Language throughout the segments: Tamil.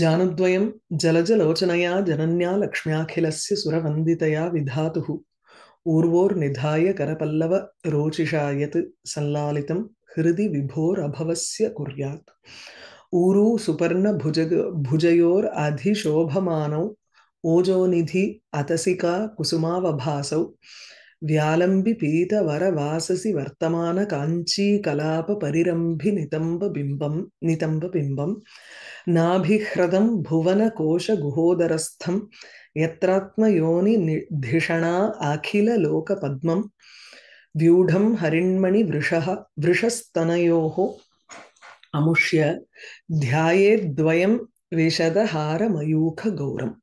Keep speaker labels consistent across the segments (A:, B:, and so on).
A: जानद्वयं जलजलोचनया जनन्या लक्ष्म्याखिलस्य सुरवन्दितया विधातुः ऊर्वोर्निधाय करपल्लव रोचिषा यत् सल्लालितं हृदि विभोरभवस्य कुर्यात् ऊरू सुपर्णभुजग भुजयोराधिशोभमानौ ओजोनिधि अतसिका कुसुमावभासौ व्यालम्बिपीतवरवाससि वर्तमानकाञ्चीकलापपरिरम्भि नितम्बबिम्बं नितम्बबिम्बं नाभिह्रदं भुवनकोशगुहोदरस्थं यत्रात्मयोनिधिषणा விருஷஸ்தனையோ व्यूढं தியாயே वृषस्तनयोः अमुष्य ध्यायेद्वयं கௌரம்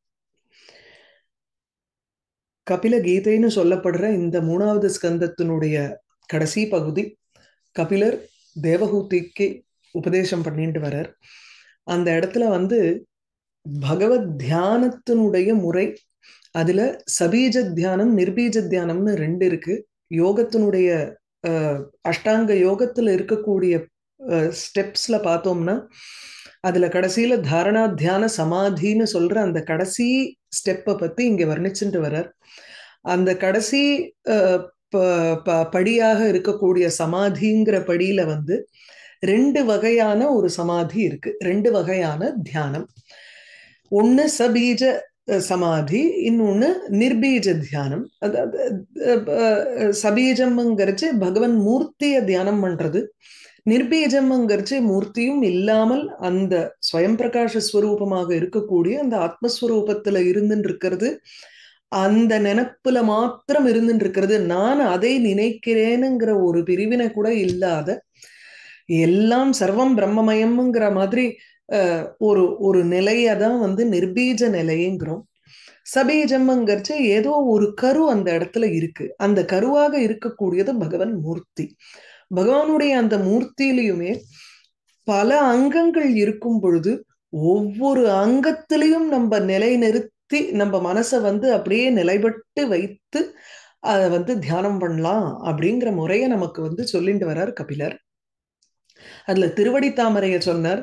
A: கபில கீதைன்னு சொல்லப்படுற இந்த மூணாவது ஸ்கந்தத்தினுடைய கடைசி பகுதி கபிலர் தேவஹூதிக்கு உபதேசம் பண்ணிட்டு வரார் அந்த இடத்துல வந்து பகவத் தியானத்தினுடைய முறை அதுல சபீஜ தியானம் நிர்பீஜ தியானம்னு ரெண்டு இருக்கு யோகத்தினுடைய அஷ்டாங்க யோகத்துல இருக்கக்கூடிய ஸ்டெப்ஸ்ல பார்த்தோம்னா அதுல கடைசியில தாரணா தியான சமாதின்னு சொல்ற அந்த கடைசி ஸ்டெப்பை பத்தி இங்க வர்ணிச்சுட்டு வர்றார் அந்த கடைசி படியாக இருக்கக்கூடிய சமாதிங்கிற படியில வந்து ரெண்டு வகையான ஒரு சமாதி இருக்கு ரெண்டு வகையான தியானம் ஒன்னு சபீஜ சமாதி இன்னொன்னு நிர்பீஜ தியானம் அதாவது சபீஜம்ங்கிறச்சு பகவன் மூர்த்தியை தியானம் பண்றது நிர்பீஜம்ங்கிறச்சு மூர்த்தியும் இல்லாமல் அந்த ஸ்வயம் பிரகாஷ ஸ்வரூபமாக இருக்கக்கூடிய அந்த ஆத்மஸ்வரூபத்துல இருந்துன்னு இருக்கிறது அந்த நினப்புல மாத்திரம் இருந்துட்டு இருக்கிறது நான் அதை நினைக்கிறேனுங்கிற ஒரு பிரிவினை கூட இல்லாத எல்லாம் சர்வம் பிரம்மமயம்ங்கிற மாதிரி ஒரு ஒரு நிலையை தான் வந்து நிர்பீஜ நிலைங்கிறோம் சபீஜம்ங்கிறச்சு ஏதோ ஒரு கரு அந்த இடத்துல இருக்கு அந்த கருவாக இருக்கக்கூடியது பகவன் மூர்த்தி பகவானுடைய அந்த மூர்த்தியிலையுமே பல அங்கங்கள் இருக்கும் பொழுது ஒவ்வொரு அங்கத்திலையும் நம்ம நிலை நிறுத்தி நம்ம மனசை வந்து அப்படியே நிலைபட்டு வைத்து அதை வந்து தியானம் பண்ணலாம் அப்படிங்கிற முறையை நமக்கு வந்து சொல்லிட்டு வர்றார் கபிலர் அதுல திருவடி தாமரைய சொன்னார்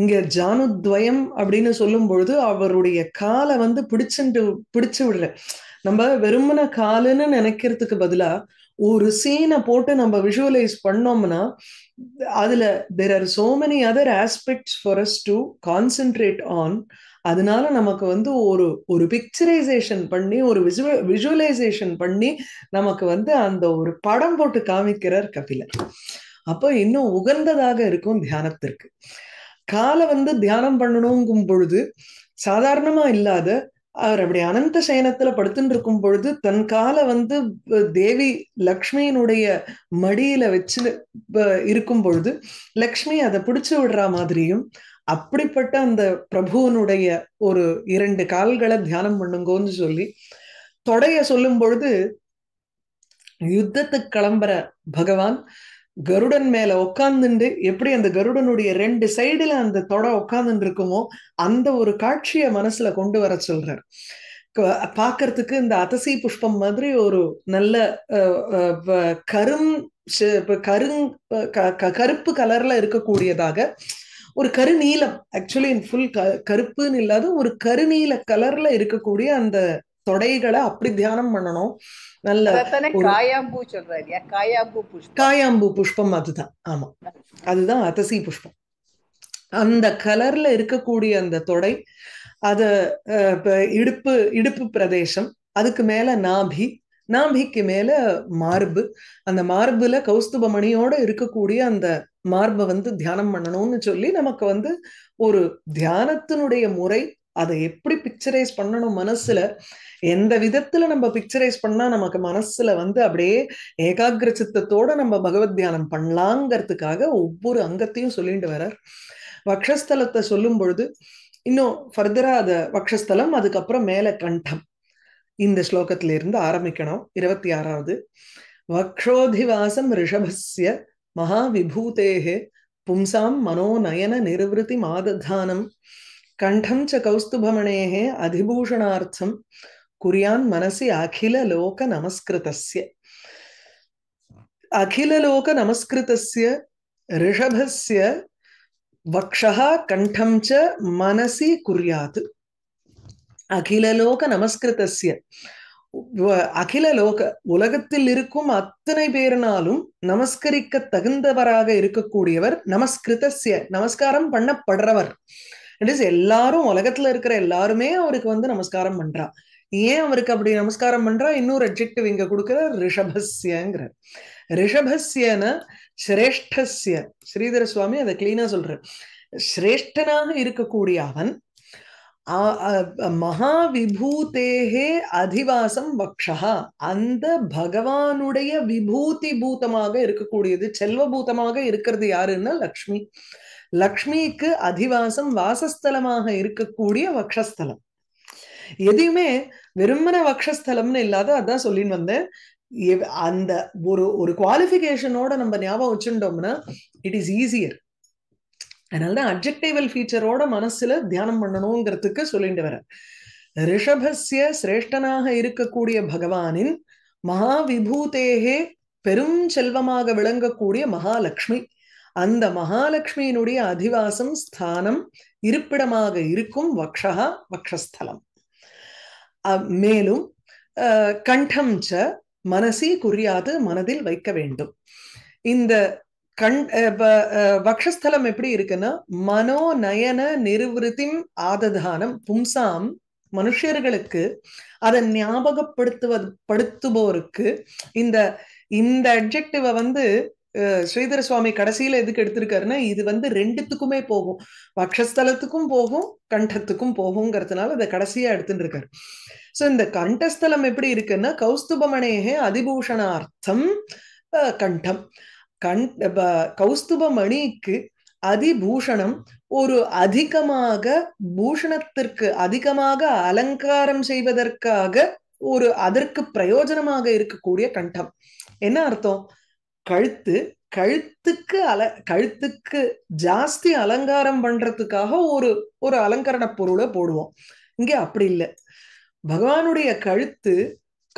A: இங்க ஜானுத்வயம் அப்படின்னு சொல்லும் பொழுது அவருடைய காலை வந்து பிடிச்சுட்டு பிடிச்சு விடல நம்ம வெறுமன காலுன்னு நினைக்கிறதுக்கு பதிலா ஒரு சீனை போட்டு நம்ம விஷுவலைஸ் பண்ணோம்னா அதுல there are so many other aspects for us to concentrate on அதனால நமக்கு வந்து ஒரு ஒரு பிக்சரைசேஷன் பண்ணி ஒரு விஜுவ விஷுவலைசேஷன் பண்ணி நமக்கு வந்து அந்த ஒரு படம் போட்டு காமிக்கிறார் கபிலர் அப்போ இன்னும் உகந்ததாக இருக்கும் தியானத்திற்கு காலை வந்து தியானம் பண்ணணுங்கும் பொழுது சாதாரணமா இல்லாத அவர் அப்படி அனந்த சயனத்துல படுத்துட்டு இருக்கும் பொழுது தன் காலை வந்து தேவி லக்ஷ்மியினுடைய மடியில வச்சு இருக்கும் பொழுது லக்ஷ்மி அதை பிடிச்சு விடுற மாதிரியும் அப்படிப்பட்ட அந்த பிரபுவனுடைய ஒரு இரண்டு கால்களை தியானம் பண்ணுங்கோன்னு சொல்லி தொடைய சொல்லும் பொழுது யுத்தத்துக்கு கிளம்புற பகவான் கருடன் மேல உட்கார்ந்துண்டு எப்படி அந்த கருடனுடைய ரெண்டு சைடுல அந்த தொட உட்கார்ந்துட்டு இருக்குமோ அந்த ஒரு காட்சியை மனசுல கொண்டு வர சொல்றார் பாக்குறதுக்கு இந்த அதசி புஷ்பம் மாதிரி ஒரு நல்ல கரும் கருங் கருப்பு கலர்ல இருக்கக்கூடியதாக ஒரு கருநீலம் ஆக்சுவலி ஃபுல் க கருப்புன்னு இல்லாத ஒரு கருநீல கலர்ல இருக்கக்கூடிய அந்த தொடைகளை அப்படி தியானம் பண்ணணும் நல்ல காயாம்பூ சொல்றாரு காயாம்பூ புஷ்பம் காயாம்பூ புஷ்பம் அதுதான் ஆமா அதுதான் அதசி புஷ்பம் அந்த கலர்ல இருக்கக்கூடிய அந்த தொடை அத இடுப்பு இடுப்பு பிரதேசம் அதுக்கு மேல நாபி நாபிக்கு மேல மார்பு அந்த மார்புல கௌஸ்துப மணியோட இருக்கக்கூடிய அந்த மார்பை வந்து தியானம் பண்ணணும்னு சொல்லி நமக்கு வந்து ஒரு தியானத்தினுடைய முறை அதை எப்படி பிக்சரைஸ் பண்ணணும் மனசுல எந்த விதத்துல நம்ம பிக்சரைஸ் பண்ணா நமக்கு மனசுல வந்து அப்படியே ஏகாகிர சித்தத்தோட நம்ம பகவத் தியானம் பண்ணலாங்கிறதுக்காக ஒவ்வொரு அங்கத்தையும் சொல்லிட்டு வரார் வக்ஷஸ்தலத்தை சொல்லும் பொழுது இன்னும் ஃபர்தரா அத வக்ஷஸ்தலம் அதுக்கப்புறம் மேல கண்டம் இந்த ஸ்லோகத்தில இருந்து ஆரம்பிக்கணும் இருபத்தி ஆறாவது வக்ஷோதிவாசம் ரிஷபஸ்ய மகாவிபூதேகே பும்சாம் மனோநயன நிர்வத்தி மாததானம் கண்டம் ச கௌஸ்துபமணேகே அதிபூஷணார்த்தம் குறியான் மனசி அகிலலோக நமஸ்கிருதஸ்ய அகிலலோக நமஸ்கிருதஸ்ய ரிஷபஸ்ய வக்ஷா கண்டம் ச மனசி குறியாத் அகிலலோக நமஸ்கிருதஸ்ய அகிலலோக உலகத்தில் இருக்கும் அத்தனை பேரினாலும் நமஸ்கரிக்க தகுந்தவராக இருக்கக்கூடியவர் நமஸ்கிருதஸ்ய நமஸ்காரம் பண்ணப்படுறவர் இட் இஸ் எல்லாரும் உலகத்துல இருக்கிற எல்லாருமே அவருக்கு வந்து நமஸ்காரம் பண்றா ஏன் அவருக்கு அப்படி நமஸ்காரம் பண்றா இன்னொரு அட்ஜெக்டிவ் இங்க கொடுக்குற ரிஷபஸ்யங்கிற ரிஷபஸ்யன சிரேஷ்டஸ்ய ஸ்ரீதர சுவாமி அதை கிளீனா சொல்ற சிரேஷ்டனாக இருக்கக்கூடிய அவன் மகாவிபூதேகே அதிவாசம் பக்ஷா அந்த பகவானுடைய விபூதி பூதமாக இருக்கக்கூடியது செல்வபூதமாக இருக்கிறது யாருன்னா லக்ஷ்மி லக்ஷ்மிக்கு அதிவாசம் வாசஸ்தலமாக இருக்கக்கூடிய வக்ஷஸ்தலம் எதையுமே வெறுமன வக்ஷஸ்தலம்னு இல்லாத அதான் சொல்லின்னு வந்தேன் அந்த ஒரு ஒரு குவாலிஃபிகேஷனோட நம்ம ஞாபகம் வச்சுட்டோம்னா இட் இஸ் ஈஸியர் அதனாலதான் அப்ஜெக்டிவல் ஃபீச்சரோட மனசுல தியானம் பண்ணணுங்கிறதுக்கு சொல்லிட்டு வர ரிஷபஸ்ய சிரேஷ்டனாக இருக்கக்கூடிய பகவானின் மகாவிபூதேகே பெரும் செல்வமாக விளங்கக்கூடிய மகாலட்சுமி அந்த மகாலட்சுமியினுடைய அதிவாசம் ஸ்தானம் இருப்பிடமாக இருக்கும் வக்ஷா வக்ஷஸ்தலம் மேலும் கண்டம் ச மனசி குறியாது மனதில் வைக்க வேண்டும் இந்த கண் வக்ஷஸ்தலம் எப்படி இருக்குன்னா மனோநயன நிர்வத்திம் ஆததானம் பும்சாம் மனுஷர்களுக்கு அதை ஞாபகப்படுத்துவது படுத்துபோருக்கு இந்த இந்த அப்ஜெக்டிவை வந்து ஸ்ரீதர சுவாமி கடைசியில எதுக்கு எடுத்திருக்காருன்னா இது வந்து ரெண்டுத்துக்குமே போகும் பக்ஷஸ்தலத்துக்கும் போகும் கண்டத்துக்கும் போகுங்கிறதுனால அதை கடைசியா எடுத்துட்டு இருக்காரு சோ இந்த கண்டஸ்தலம் எப்படி இருக்குன்னா கௌஸ்துபமணேகே அதிபூஷணார்த்தம் கண்டம் கண் கௌஸ்துபமணிக்கு அதிபூஷணம் ஒரு அதிகமாக பூஷணத்திற்கு அதிகமாக அலங்காரம் செய்வதற்காக ஒரு அதற்கு பிரயோஜனமாக இருக்கக்கூடிய கண்டம் என்ன அர்த்தம் கழுத்து கழுத்துக்கு அல கழுத்துக்கு ஜாஸ்தி அலங்காரம் பண்றதுக்காக ஒரு ஒரு அலங்கரண பொருளை போடுவோம் இங்க அப்படி இல்லை பகவானுடைய கழுத்து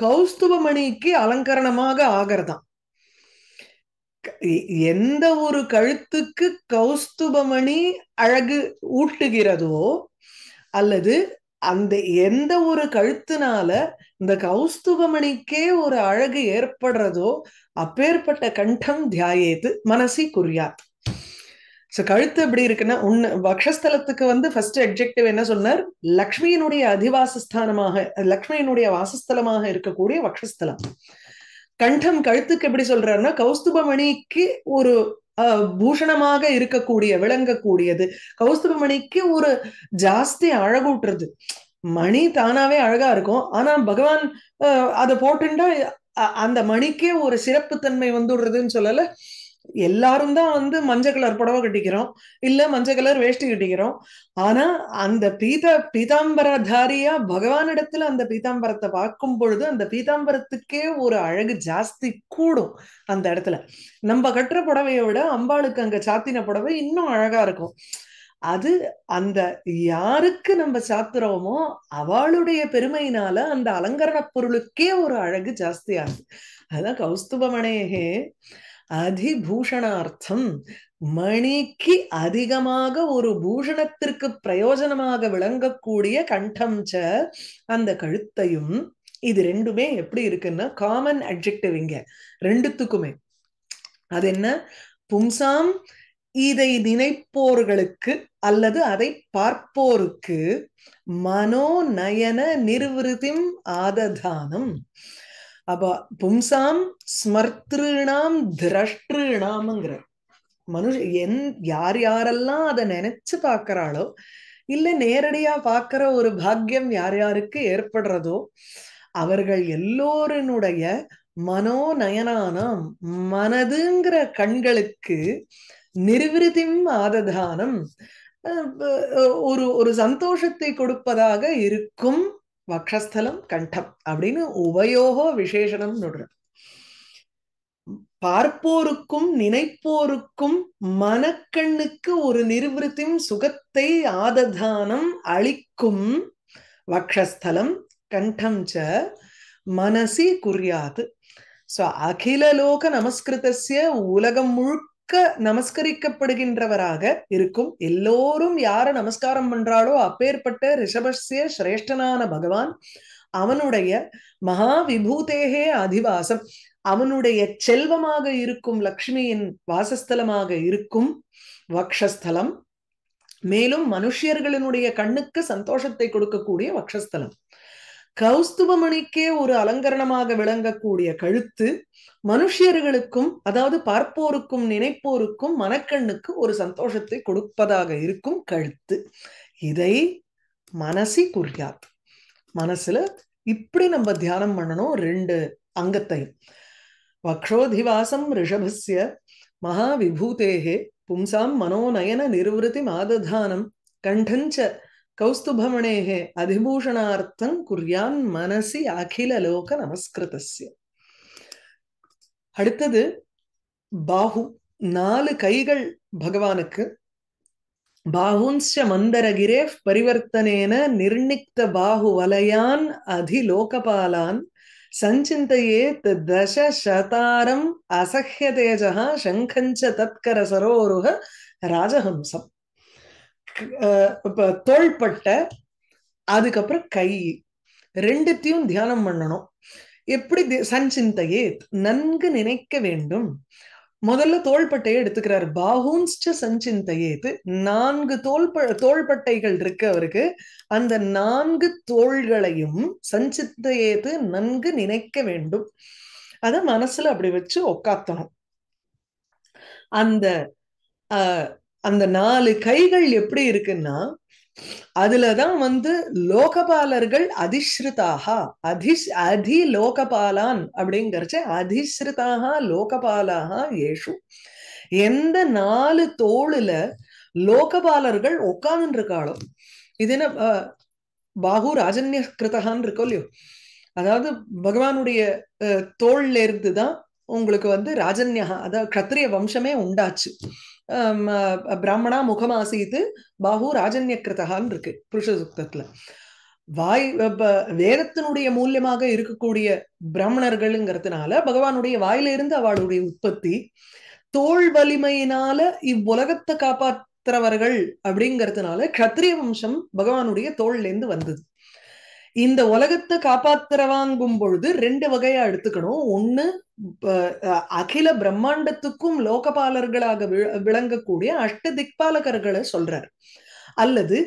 A: கௌஸ்துபமணிக்கு அலங்கரணமாக ஆகிறதாம் எந்த ஒரு கழுத்துக்கு கௌஸ்துபமணி அழகு ஊட்டுகிறதோ அல்லது அந்த எந்த ஒரு கழுத்துனால இந்த கௌஸ்துபமணிக்கே ஒரு அழகு ஏற்படுறதோ அப்பேற்பட்ட கண்டம் தியாயேது மனசி குறியாத் சோ கழுத்து எப்படி இருக்குன்னா உன் பக்ஷஸ்தலத்துக்கு வந்து ஃபர்ஸ்ட் அப்ஜெக்டிவ் என்ன சொன்னார் லக்ஷ்மியினுடைய அதிவாசஸ்தானமாக லக்ஷ்மியினுடைய வாசஸ்தலமாக இருக்கக்கூடிய பக்ஷஸ்தலம் கண்டம் கழுத்துக்கு எப்படி சொல்றாருன்னா கௌஸ்துபமணிக்கு ஒரு பூஷணமாக இருக்கக்கூடிய விளங்கக்கூடியது கௌஸ்துபமணிக்கு ஒரு ஜாஸ்தி அழகூட்டுறது மணி தானாவே அழகா இருக்கும் ஆனா பகவான் அதை போட்டுண்டா அந்த மணிக்கே ஒரு சிறப்புத்தன்மை வந்துடுறதுன்னு சொல்லல எல்லாரும் தான் வந்து மஞ்சள் கலர் புடவை கட்டிக்கிறோம் இல்ல மஞ்சள் கலர் வேஷ்டி கட்டிக்கிறோம் ஆனா அந்த பீத பீதாம்பரதாரியா பகவானிடத்துல அந்த பீதாம்பரத்தை பார்க்கும் பொழுது அந்த பீதாம்பரத்துக்கே ஒரு அழகு ஜாஸ்தி கூடும் அந்த இடத்துல நம்ம கட்டுற புடவையை விட அம்பாளுக்கு அங்க சாத்தின புடவை இன்னும் அழகா இருக்கும் அது அந்த யாருக்கு நம்ம சாத்துறோமோ அவளுடைய பெருமையினால அந்த அலங்கரண பொருளுக்கே ஒரு அழகு ஜாஸ்தியாகுது ஆகுது அதுதான் கௌஸ்துபமணேகே அதிபூஷணார்த்தம் மணிக்கு அதிகமாக ஒரு பூஷணத்திற்கு பிரயோஜனமாக விளங்கக்கூடிய கண்டம் ச அந்த கழுத்தையும் இது ரெண்டுமே எப்படி இருக்குன்னா காமன் அட்ஜெக்டிவ் இங்க ரெண்டுத்துக்குமே அது என்ன பும்சாம் இதை நினைப்போர்களுக்கு அல்லது அதை பார்ப்போருக்கு மனோநயன நிர்வதிம் ஆததானம் அப்ப பும்சாம் ஸ்மர்திருணாம் திரஷ்டிருணாம்ங்கிற மனுஷ என் யார் யாரெல்லாம் அதை நினைச்சு பார்க்கறாளோ இல்ல நேரடியா பார்க்கிற ஒரு பாக்கியம் யார் யாருக்கு ஏற்படுறதோ அவர்கள் எல்லோருனுடைய மனோநயனானாம் மனதுங்கிற கண்களுக்கு நிர்விருதிம் ஆததானம் ஒரு ஒரு சந்தோஷத்தை கொடுப்பதாக இருக்கும் வக்ஷஸ்தலம் கண்டம் அப்படின்னு உபயோகோ விசேஷனம் நடுறோம் பார்ப்போருக்கும் நினைப்போருக்கும் மனக்கண்ணுக்கு ஒரு நிர்வத்தின் சுகத்தை ஆததானம் அளிக்கும் வக்ஷஸ்தலம் கண்டம் ச மனசி குறியாது ஸோ அகிலலோக நமஸ்கிருதசிய உலகம் முழுக்க நமஸ்கரிக்கப்படுகின்றவராக இருக்கும் எல்லோரும் யார நமஸ்காரம் பண்றாளோ அப்பேற்பட்ட ரிஷபஸ்ய சிரேஷ்டனான பகவான் அவனுடைய மகா விபூதேகே அதிவாசம் அவனுடைய செல்வமாக இருக்கும் லக்ஷ்மியின் வாசஸ்தலமாக இருக்கும் வக்ஷஸ்தலம் மேலும் மனுஷியர்களினுடைய கண்ணுக்கு சந்தோஷத்தை கொடுக்கக்கூடிய வக்ஷஸ்தலம் கௌஸ்துவமணிக்கே ஒரு அலங்கரணமாக விளங்கக்கூடிய கழுத்து மனுஷியர்களுக்கும் அதாவது பார்ப்போருக்கும் நினைப்போருக்கும் மனக்கண்ணுக்கு ஒரு சந்தோஷத்தை கொடுப்பதாக இருக்கும் கழுத்து இதை மனசி குறியாத் மனசுல இப்படி நம்ம தியானம் பண்ணணும் ரெண்டு அங்கத்தையும் வக்ஷோதிவாசம் ரிஷபஸ்ய விபூதேகே பும்சாம் மனோநயன நிர்வத்தி மாததானம் கண்டஞ்ச கௌஸ்துபமணேகே அதிபூஷணார்த்தம் குறியான் மனசி அகில லோக நமஸ்கிருதஸ்ய அடுத்தது பாகு நாலு கைகள் பகவானுக்கு பாஹுன்ஸ்ய மந்தரகிரே பரிவர்த்தனேன நிர்ணிக்த பாஹு வலயான் அதிலோகபாலான் சஞ்சிந்தையே தசசதாரம் அசஹ்யதேஜா சங்கஞ்ச தத்கர சரோருக ராஜஹம்சம் தோள்பட்டை அதுக்கப்புறம் கை ரெண்டுத்தையும் தியானம் பண்ணணும் எப்படி சஞ்சிந்தையே நன்கு நினைக்க வேண்டும் முதல்ல தோள்பட்டையை எடுத்துக்கிறார் பாகூன்ஸ்ட சஞ்சிந்தையேத்து நான்கு தோல்ப தோள்பட்டைகள் இருக்கு அவருக்கு அந்த நான்கு தோள்களையும் சஞ்சிந்தையேத்து நன்கு நினைக்க வேண்டும் அதை மனசுல அப்படி வச்சு உக்காத்தணும் அந்த அந்த நாலு கைகள் எப்படி இருக்குன்னா அதுலதான் வந்து லோகபாலர்கள் அதிஸ்ருதாகா அதிஷ் அதி லோகபாலான் அப்படிங்கிறச்ச அதிஸ்ருதாகா லோகபாலாக ஏஷு எந்த நாலு தோளுல லோகபாலர்கள் உட்கார்ந்து இருக்காளோ இது என்ன பாகு ராஜன்ய கிருதகான்னு இருக்கோ இல்லையோ அதாவது பகவானுடைய தோல்ல இருந்து தான் உங்களுக்கு வந்து ராஜன்யா அதாவது கத்திரிய வம்சமே உண்டாச்சு பிராமணா முகமாசீத்து பாஹு ராஜன்யக்கிருத்தகான்னு இருக்கு புருஷ சுத்தத்துல வாய் வேதத்தினுடைய மூலியமாக இருக்கக்கூடிய பிராமணர்கள்ங்கிறதுனால பகவானுடைய வாயில இருந்து அவளுடைய உற்பத்தி தோல் வலிமையினால இவ்வுலகத்தை காப்பாத்துறவர்கள் அப்படிங்கிறதுனால கத்திரிய வம்சம் பகவானுடைய இருந்து வந்தது இந்த உலகத்தை காப்பாத்துறவாங்கும் பொழுது ரெண்டு வகையா எடுத்துக்கணும் ஒண்ணு அகில பிரம்மாண்டத்துக்கும் லோகபாலர்களாக விளங்கக்கூடிய அஷ்ட திக்பாலகர்களை சொல்றார் அல்லது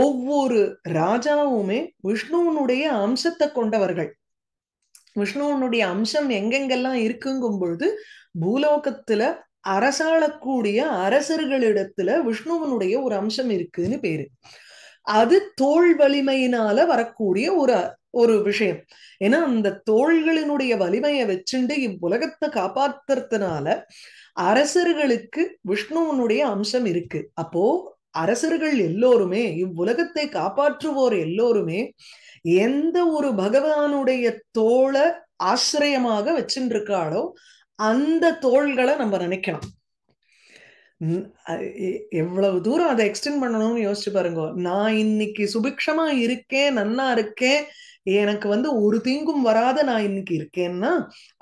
A: ஒவ்வொரு ராஜாவுமே விஷ்ணுவனுடைய அம்சத்தை கொண்டவர்கள் விஷ்ணுவனுடைய அம்சம் எங்கெங்கெல்லாம் இருக்குங்கும் பொழுது பூலோகத்துல அரசாளக்கூடிய அரசர்களிடத்துல விஷ்ணுவனுடைய ஒரு அம்சம் இருக்குன்னு பேரு அது தோல் வலிமையினால வரக்கூடிய ஒரு ஒரு விஷயம் ஏன்னா அந்த தோள்களினுடைய வலிமையை வச்சுண்டு இவ்வுலகத்தை காப்பாத்துறதுனால அரசர்களுக்கு விஷ்ணுவனுடைய அம்சம் இருக்கு அப்போ அரசர்கள் எல்லோருமே இவ்வுலகத்தை காப்பாற்றுவோர் எல்லோருமே எந்த ஒரு பகவானுடைய தோளை ஆசிரியமாக வச்சுட்டு இருக்காளோ அந்த தோள்களை நம்ம நினைக்கணும் எவ்வளவு தூரம் அதை எக்ஸ்டென்ட் பண்ணணும்னு யோசிச்சு பாருங்க நான் இன்னைக்கு சுபிக்ஷமா இருக்கேன் நன்னா இருக்கேன் எனக்கு வந்து ஒரு தீங்கும் வராத நான் இன்னைக்கு இருக்கேன்னா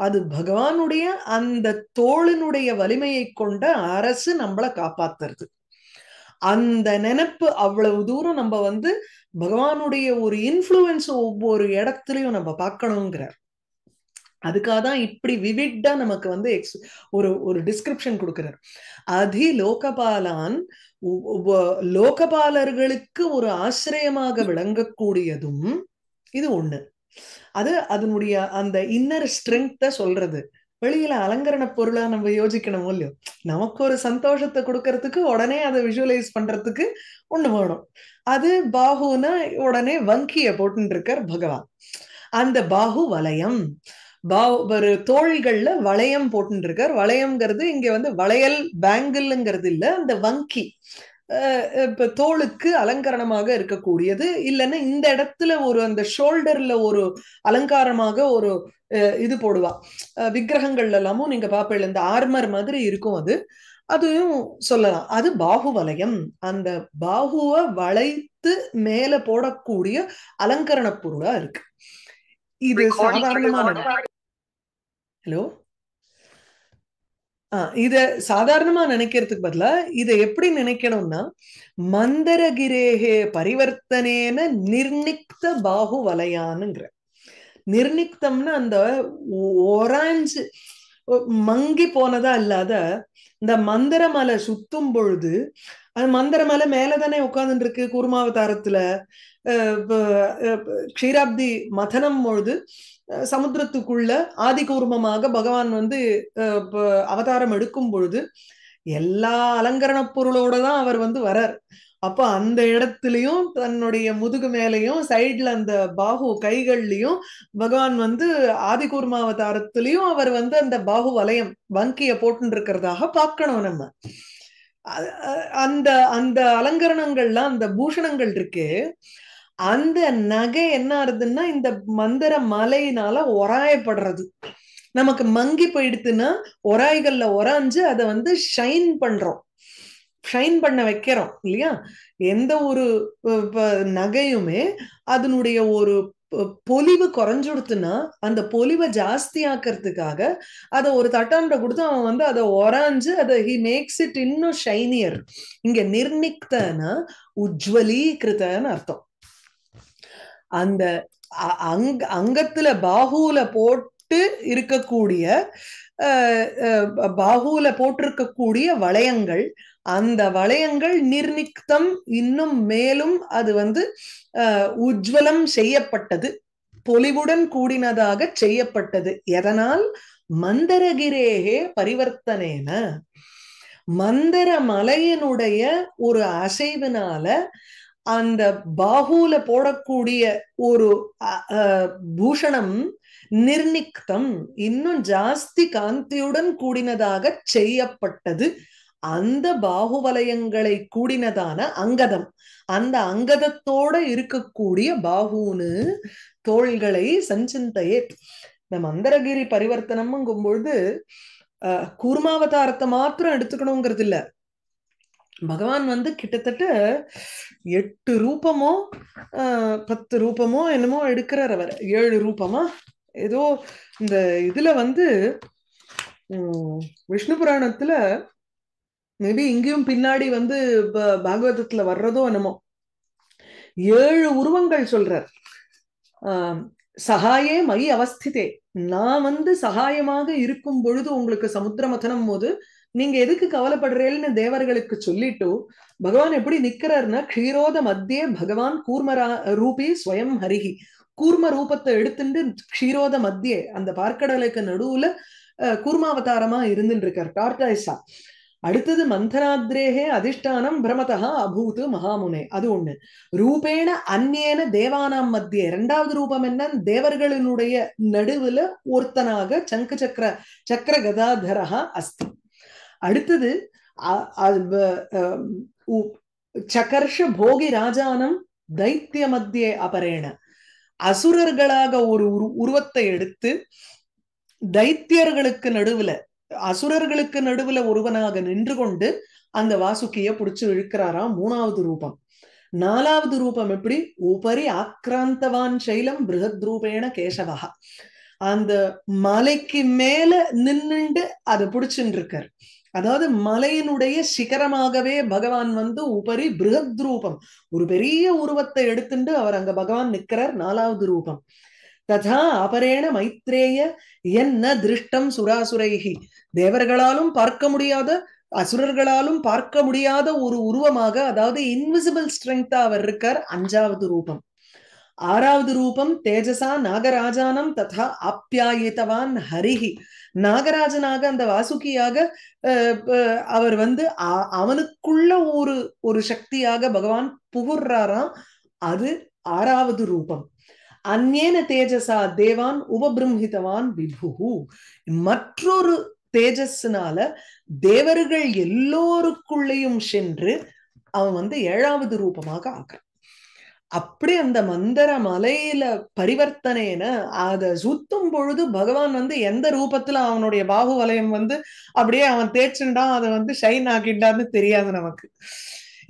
A: அது பகவானுடைய அந்த தோளினுடைய வலிமையை கொண்ட அரசு நம்மளை காப்பாத்துறது அந்த நினப்பு அவ்வளவு தூரம் நம்ம வந்து பகவானுடைய ஒரு இன்ஃப்ளூயன்ஸ் ஒவ்வொரு இடத்துலயும் நம்ம பார்க்கணுங்கிறார் அதுக்காக தான் இப்படி விவிட்டா நமக்கு வந்து எக்ஸ் ஒரு ஒரு டிஸ்கிரிப்ஷன் கொடுக்குறார் அதி லோகபாலான் லோகபாலர்களுக்கு ஒரு ஆசிரியமாக விளங்கக்கூடியதும் இது ஒண்ணு அது அதனுடைய அந்த இன்னர் ஸ்ட்ரென்த்த சொல்றது வெளியில அலங்கரண பொருளா நம்ம யோசிக்கணும் இல்லையோ நமக்கு ஒரு சந்தோஷத்தை கொடுக்கறதுக்கு உடனே அதை விஷுவலைஸ் பண்றதுக்கு ஒண்ணு வேணும் அது பாகுன்னா உடனே வங்கிய போட்டுருக்கார் பகவான் அந்த பாகு வலயம் ஒரு தோள்கள்ல வளையம் போட்டுருக்கார் வளையம்ங்கிறது இங்க வந்து வளையல் பேங்கிள்ங்கிறது இல்ல அந்த வங்கி இப்போ தோளுக்கு அலங்காரமாக இருக்கக்கூடியது இல்லைன்னா இந்த இடத்துல ஒரு அந்த ஷோல்டர்ல ஒரு அலங்காரமாக ஒரு இது போடுவா விக்கிரகங்கள்ல எல்லாமும் நீங்க பாப்பீங்க இந்த ஆர்மர் மாதிரி இருக்கும் அது அதையும் சொல்லலாம் அது பாகு வலயம் அந்த பாகுவை வளைத்து மேல போடக்கூடிய அலங்கரண பொருளா இருக்கு இது சாதாரணமான ஹலோ இத சாதாரணமா நினைக்கிறதுக்கு பதிலா இதை எப்படி நினைக்கணும்னா மந்தரகிரேகே பரிவர்த்தனேன நிர்ணிக்த பாகு வலையானுங்கிற நிர்ணிக்தம்னா அந்த ஒராஞ்சு மங்கி போனதா இல்லாத இந்த மந்திரமலை சுத்தும் பொழுது அது மந்திர மேல மேலதானே உட்கார்ந்து இருக்கு கூர்மாவதாரத்துல க்ஷீராப்தி மதனம் பொழுது சமுத்திரத்துக்குள்ள ஆதி கூர்மமாக பகவான் வந்து அவதாரம் எடுக்கும் பொழுது எல்லா அலங்கரண பொருளோட தான் அவர் வந்து வரார் அப்போ அந்த இடத்துலயும் தன்னுடைய முதுகு மேலையும் சைட்ல அந்த பாகு கைகள்லயும் பகவான் வந்து ஆதி ஆதிகூர்மாவதாரத்திலையும் அவர் வந்து அந்த பாகு வலயம் வங்கிய போட்டு இருக்கிறதாக பார்க்கணும் நம்ம அந்த அந்த அலங்கரணங்கள்லாம் அந்த பூஷணங்கள் இருக்கு அந்த நகை என்ன ஆறுதுன்னா இந்த மந்திர மலையினால ஒராயப்படுறது நமக்கு மங்கி போயிடுத்துன்னா ஒராய்கள்ல ஒராஞ்சு அதை வந்து ஷைன் பண்றோம் ஷைன் பண்ண வைக்கிறோம் இல்லையா எந்த ஒரு நகையுமே அதனுடைய ஒரு பொலிவு குறைஞ்சுடுத்துன்னா அந்த பொலிவை ஜாஸ்தி ஆக்கிறதுக்காக அதை ஒரு தட்டாண்ட கொடுத்து அவன் வந்து அதை ஒரஞ்சு அதை ஹி மேக்ஸ் இட் இன்னும் ஷைனியர் இங்க நிர்ணிக்தனா உஜ்வலீகிருத்தன்னு அர்த்தம் அந்த அங் அங்கத்துல பாகுல போட்டு இருக்கக்கூடிய பாகுல போட்டிருக்கக்கூடிய வளையங்கள் அந்த வளையங்கள் நிர்மிக்தம் இன்னும் மேலும் அது வந்து உஜ்வலம் செய்யப்பட்டது பொலிவுடன் கூடினதாக செய்யப்பட்டது எதனால் மந்தரகிரேகே பரிவர்த்தனேன மந்தர மலையினுடைய ஒரு அசைவினால அந்த பாகுல போடக்கூடிய ஒரு பூஷணம் நிர்ணிக்தம் இன்னும் ஜாஸ்தி காந்தியுடன் கூடினதாக செய்யப்பட்டது அந்த பாகுவலயங்களை கூடினதான அங்கதம் அந்த அங்கதத்தோட இருக்கக்கூடிய பாகுன்னு தோள்களை சஞ்சிந்தையே நம்ம அந்தரகிரி பரிவர்த்தனம்ங்கும் பொழுது அஹ் கூர்மாவதாரத்தை மாத்திரம் எடுத்துக்கணுங்கிறது இல்ல பகவான் வந்து கிட்டத்தட்ட எட்டு ரூபமோ பத்து ரூபமோ என்னமோ எடுக்கிறார் அவர் ஏழு ரூபமா ஏதோ இந்த இதுல வந்து விஷ்ணு புராணத்துல மேபி இங்கேயும் பின்னாடி வந்து பாகவதத்துல வர்றதோ என்னமோ ஏழு உருவங்கள் சொல்றார் சகாயே மயி அவஸ்திதே நான் வந்து சகாயமாக இருக்கும் பொழுது உங்களுக்கு சமுத்திர மதனம் போது நீங்க எதுக்கு கவலைப்படுறேன்னு தேவர்களுக்கு சொல்லிட்டு பகவான் எப்படி நிக்கிறாருன்னா க்ஷீரோத மத்தியே பகவான் கூர்மரா ரூபி ஸ்வயம் ஹரிகி கூர்ம ரூபத்தை எடுத்துட்டு க்ஷீரோத மத்திய அந்த பார்க்கடலைக்கு நடுவுல கூர்மாவதாரமா இருந்துட்டு இருக்கார் டார்டாய்ஸா அடுத்தது மந்தராத்ரேகே அதிஷ்டானம் பிரமதா அபூத் மகாமுனே அது ஒண்ணு ரூபேண அந்நேன தேவானாம் மத்திய இரண்டாவது ரூபம் என்ன தேவர்களினுடைய நடுவுல ஒருத்தனாக சங்கு சக்கர சக்கர கதாதரா அஸ்தி அடுத்தது சகர்ஷ போகி ராஜானம் தைத்திய மத்தியே அபரேண அசுரர்களாக ஒரு உரு உருவத்தை எடுத்து தைத்தியர்களுக்கு நடுவுல அசுரர்களுக்கு நடுவுல ஒருவனாக நின்று கொண்டு அந்த வாசுக்கிய புடிச்சு இழுக்கிறாராம் மூணாவது ரூபம் நாலாவது ரூபம் எப்படி உபரி ஆக்ராந்தவான் சைலம் பிருகத் ரூபேண கேசவா அந்த மலைக்கு மேல நின்னுண்டு அதை புடிச்சுட்டு இருக்கார் அதாவது மலையினுடைய சிகரமாகவே பகவான் வந்து உபரி பிருகத் ரூபம் ஒரு பெரிய உருவத்தை எடுத்துண்டு அவர் அங்க பகவான் நிற்கிறார் நாலாவது ரூபம் ததா அபரேண மைத்ரேய என்ன திருஷ்டம் சுராசுரைகி தேவர்களாலும் பார்க்க முடியாத அசுரர்களாலும் பார்க்க முடியாத ஒரு உருவமாக அதாவது இன்விசிபிள் ஸ்ட்ரென்த்தா அவர் இருக்கார் அஞ்சாவது ரூபம் ஆறாவது ரூபம் தேஜசா நாகராஜானம் ததா ஆப்யாயித்தவான் ஹரிஹி நாகராஜனாக அந்த வாசுகியாக அவர் வந்து அவனுக்குள்ள ஒரு ஒரு சக்தியாக பகவான் புகுர்றாராம் அது ஆறாவது ரூபம் அந்நேன தேஜசா தேவான் உபபிரம்ஹிதவான் விபு மற்றொரு தேஜஸ்னால தேவர்கள் எல்லோருக்குள்ளேயும் சென்று அவன் வந்து ஏழாவது ரூபமாக ஆகிறான் அப்படி அந்த மந்திர மலையில பரிவர்த்தனைன்னு அதை சுத்தும் பொழுது பகவான் வந்து எந்த ரூபத்துல அவனுடைய பாகு வலயம் வந்து அப்படியே அவன் தேய்ச்சுண்டான் அதை வந்து ஷைன் ஆகிண்டான்னு தெரியாது நமக்கு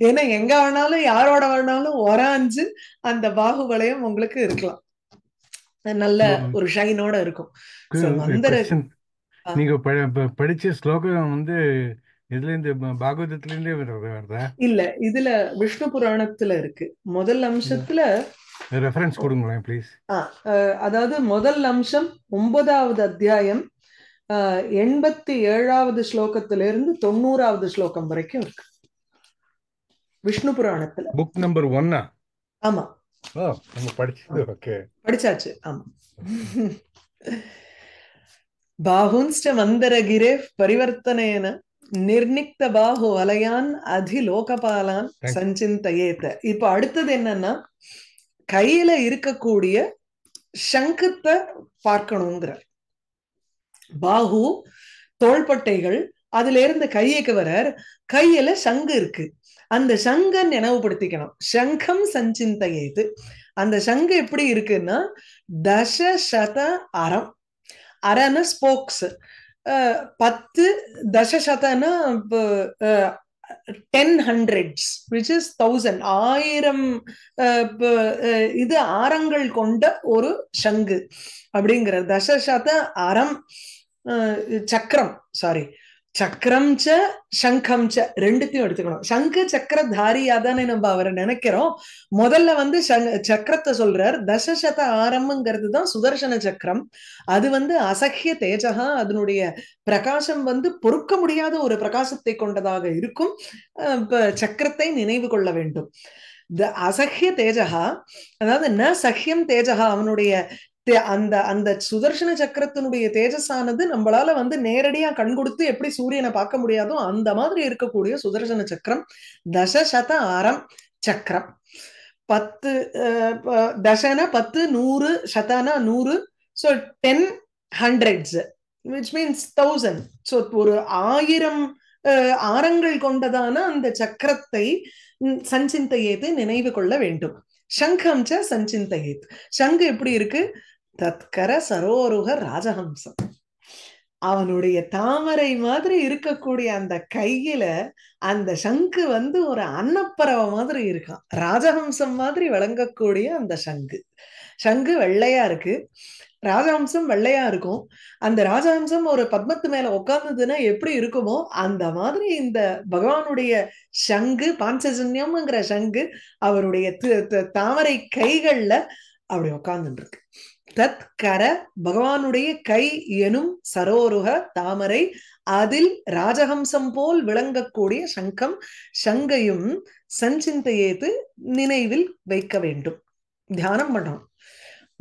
A: ஏன்னா எங்க வேணாலும் யாரோட வேணாலும் ஒராஞ்சு அந்த பாகு வலயம் உங்களுக்கு இருக்கலாம் நல்ல ஒரு ஷைனோட இருக்கும் நீங்க படிச்ச ஸ்லோகம் வந்து இதுல இந்த பாகவதத்திலிருந்தே வருதா இல்ல இதுல விஷ்ணு புராணத்துல இருக்கு முதல் அம்சத்துல ரெஃபரன்ஸ் கொடுங்களேன் ப்ளீஸ் அதாவது முதல் அம்சம் ஒன்பதாவது அத்தியாயம் எண்பத்தி ஏழாவது ஸ்லோகத்துல இருந்து தொண்ணூறாவது ஸ்லோகம் வரைக்கும் இருக்கு விஷ்ணு புராணத்துல புக் நம்பர் ஒன்னா ஆமா படிச்சாச்சு ஆமா பாஹுன்ஸ்ட மந்தரகிரே பரிவர்த்தனேன நிர்ணித்த பாகு வலையான் அதிலோகபாலான் சஞ்சிந்தையேத்த இப்ப அடுத்தது என்னன்னா கையில இருக்கக்கூடிய சங்கத்தை பார்க்கணுங்கிறார் பாகு தோள்பட்டைகள் அதுல இருந்து கையைக்கு வர கையில சங்கு இருக்கு அந்த சங்க நினைவுபடுத்திக்கணும் சங்கம் சஞ்சிந்தையது அந்த சங்கு எப்படி இருக்குன்னா தச சத அறம் அரன ஸ்போக்ஸ் பத்து தசசதனா ten hundreds which is thousand ஆயிரம் இது ஆரங்கள் கொண்ட ஒரு சங்கு அப்படிங்கிற தசசத அறம் சக்கரம் சாரி சக்கரம் ச சங்கம் ச ரெண்டுத்தையும் எடுத்துக்கணும் சங்கு சக்கரதாரியா தானே நம்ம அவரை நினைக்கிறோம் முதல்ல வந்து சக்கரத்தை சொல்றார் தசசத ஆரம்பங்கிறது தான் சுதர்சன சக்கரம் அது வந்து அசகிய தேஜகா அதனுடைய பிரகாசம் வந்து பொறுக்க முடியாத ஒரு பிரகாசத்தை கொண்டதாக இருக்கும் சக்கரத்தை நினைவு கொள்ள வேண்டும் அசஹ்ய தேஜகா அதாவது ந சஹ்யம் தேஜகா அவனுடைய அந்த அந்த சுதர்சன சக்கரத்தினுடைய தேஜஸானது நம்மளால வந்து நேரடியா கண் கொடுத்து எப்படி சூரியனை பார்க்க முடியாதோ அந்த மாதிரி இருக்கக்கூடிய சுதர்சன சக்கரம் தசசத ஆரம் சக்கரம் பத்து தசன பத்து நூறு சதனா நூறு so ten hundreds which means thousand so ஒரு ஆயிரம் ஆரங்கள் கொண்டதான அந்த சக்கரத்தை சஞ்சிந்தையேது நினைவு கொள்ள வேண்டும் சங்கம் ச சஞ்சிந்தையேத் சங்கு எப்படி இருக்கு தத்கர சரோருக ராஜஹம்சம் அவனுடைய தாமரை மாதிரி இருக்கக்கூடிய அந்த கையில அந்த சங்கு வந்து ஒரு அன்னப்பறவை மாதிரி இருக்கான் ராஜஹம்சம் மாதிரி விளங்கக்கூடிய அந்த சங்கு சங்கு வெள்ளையா இருக்கு ராஜஹம்சம் வெள்ளையா இருக்கும் அந்த ராஜஹம்சம் ஒரு பத்மத்து மேல உட்கார்ந்ததுன்னா எப்படி இருக்குமோ அந்த மாதிரி இந்த பகவானுடைய சங்கு பாஞ்சஜன்யம்ங்கிற சங்கு அவருடைய தாமரை கைகள்ல அப்படி உட்கார்ந்துருக்கு இருக்கு தத் கர பகவானுடைய கை எனும் சரோருக தாமரை அதில் ராஜஹம்சம் போல் விளங்கக்கூடிய சங்கம் சங்கையும் சஞ்சிந்தையேத்து நினைவில் வைக்க வேண்டும் தியானம் பண்ணணும்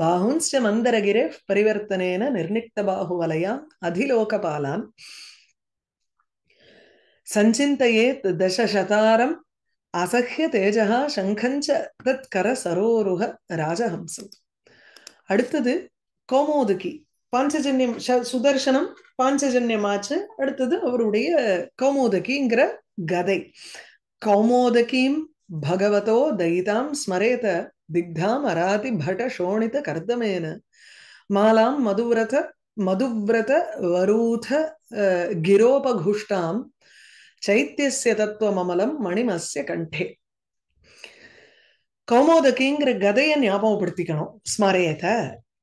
A: பாகுன்ஸ்ட மந்தரகிரே பரிவர்த்தனேன நிர்ணிக்த பாகுவலையாம் அதிலோகபாலாம் சஞ்சிந்தையேத் தசசதாரம் அசஹ்ய தேஜகா சங்கஞ்ச தத்கர சரோருக ராஜஹம்சம் அடுத்தது கோமோதுகி பாஞ்சஜன்யம் சுதர்சனம் பாஞ்சஜன்யம் ஆச்சு அடுத்தது அவருடைய கௌமோதகிங்கிற கதை கௌமோதகீம் பகவதோ தைதாம் ஸ்மரேத திக்தாம் அராதி பட சோணித கர்த்தமேன மாலாம் மதுவிரத மதுவிரத வரூத கிரோபகுஷ்டாம் சைத்தியசிய தத்துவ மமலம் மணிமஸ்ய கண்டே கௌமோதகிங்கிற கதையை ஞாபகப்படுத்திக்கணும் ஸ்மரேத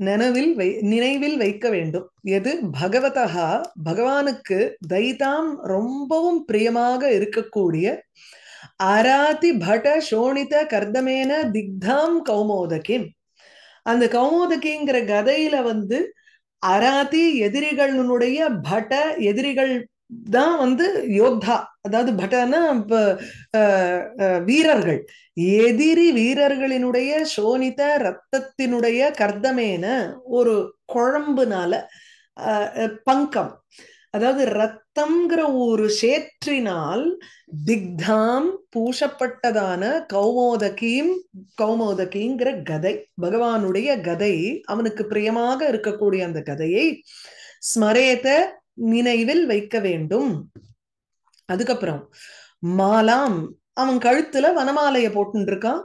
A: நினைவில் வை நினைவில் வைக்க வேண்டும் எது பகவதா பகவானுக்கு தைதாம் ரொம்பவும் பிரியமாக இருக்கக்கூடிய அராதி பட சோணித கர்தமேன திக்தாம் கௌமோதகிம் அந்த கௌமோதகிங்கிற கதையில வந்து அராதி எதிரிகளினுடைய பட எதிரிகள் தான் வந்து யோத்தா அதாவது பட்டனா வீரர்கள் எதிரி வீரர்களினுடைய சோனித ரத்தத்தினுடைய கர்த்தமேன ஒரு குழம்புனால பங்கம் அதாவது ரத்தம்ங்கிற ஒரு சேற்றினால் திக்தாம் பூசப்பட்டதான கௌமோதகீம் கௌமோதகிங்கிற கதை பகவானுடைய கதை அவனுக்கு பிரியமாக இருக்கக்கூடிய அந்த கதையை ஸ்மரேத நினைவில் வைக்க வேண்டும் அதுக்கப்புறம் மாலாம் அவன் கழுத்துல வனமாலைய போட்டுன்னு இருக்கான்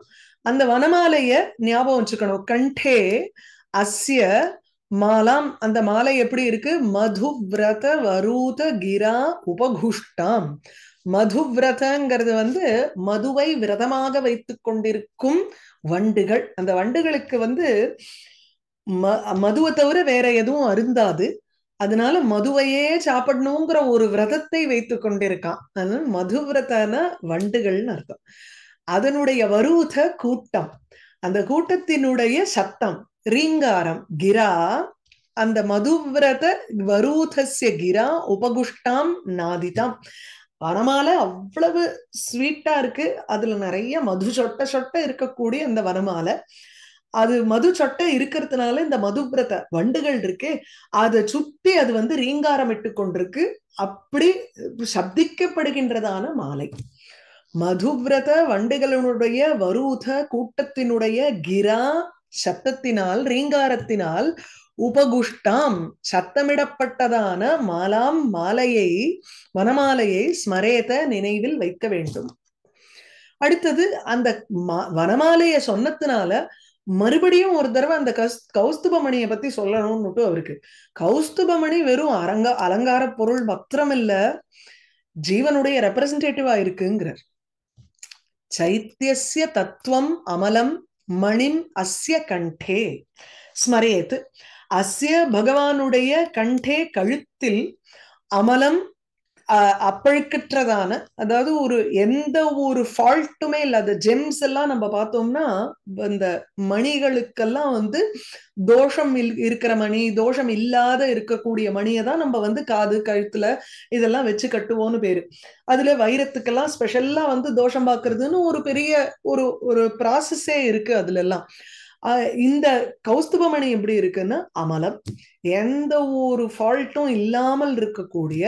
A: அந்த வனமாலைய ஞாபகம் வச்சுக்கணும் கண்டே அஸ்ய மாலாம் அந்த மாலை எப்படி இருக்கு மதுவிரத வரூத கிரா உபகுஷ்டாம் மதுவிரதங்கிறது வந்து மதுவை விரதமாக வைத்து கொண்டிருக்கும் வண்டுகள் அந்த வண்டுகளுக்கு வந்து ம மதுவை தவிர வேற எதுவும் அருந்தாது அதனால மதுவையே சாப்பிடணுங்கிற ஒரு விரதத்தை வைத்து கொண்டிருக்கான் அதனால மது விரதன வண்டுகள்னு அர்த்தம் அதனுடைய வருத கூட்டம் அந்த கூட்டத்தினுடைய சத்தம் ரீங்காரம் கிரா அந்த மதுவிரத வருதசிய கிரா உபகுஷ்டாம் நாதிதாம் வனமால அவ்வளவு ஸ்வீட்டா இருக்கு அதுல நிறைய மது சொட்ட சொட்ட இருக்கக்கூடிய அந்த வனமாலை அது மது சட்டை இருக்கிறதுனால இந்த மதுபிரத வண்டுகள் இருக்கு அதை சுத்தி அது வந்து ரீங்காரம் இட்டு கொண்டிருக்கு அப்படி சப்திக்கப்படுகின்றதான மாலை மதுவிரத வண்டுகளுடைய வரூத கூட்டத்தினுடைய கிரா சத்தத்தினால் ரீங்காரத்தினால் உபகுஷ்டாம் சத்தமிடப்பட்டதான மாலாம் மாலையை வனமாலையை ஸ்மரேத நினைவில் வைக்க வேண்டும் அடுத்தது அந்த வனமாலைய சொன்னதுனால மறுபடியும் ஒரு தடவை அந்த கஸ் கௌஸ்துபமணியை பத்தி சொல்லணும்னுட்டு அவருக்கு கௌஸ்துபமணி வெறும் அரங்க அலங்கார பொருள் மாத்திரம் இல்ல ஜீவனுடைய ரெப்ரசன்டேட்டிவா இருக்குங்கிறார் சைத்தியசிய தத்துவம் அமலம் மணிம் அஸ்ய கண்டே ஸ்மரேத் அஸ்ய பகவானுடைய கண்டே கழுத்தில் அமலம் அப்பழுக்கற்றதான அதாவது ஒரு எந்த ஒரு ஃபால்ட்டுமே இல்லாத ஜெம்ஸ் எல்லாம் நம்ம பார்த்தோம்னா இந்த மணிகளுக்கெல்லாம் வந்து தோஷம் இருக்கிற மணி தோஷம் இல்லாத இருக்கக்கூடிய மணியை தான் நம்ம வந்து காது கழுத்துல இதெல்லாம் வச்சு கட்டுவோம்னு பேரு அதுல வைரத்துக்கெல்லாம் ஸ்பெஷல்லா வந்து தோஷம் பார்க்கறதுன்னு ஒரு பெரிய ஒரு ஒரு ப்ராசஸே இருக்கு அதுல எல்லாம் இந்த கௌஸ்துபமணி எப்படி இருக்குன்னா அமலம் எந்த ஒரு ஃபால்ட்டும் இல்லாமல் இருக்கக்கூடிய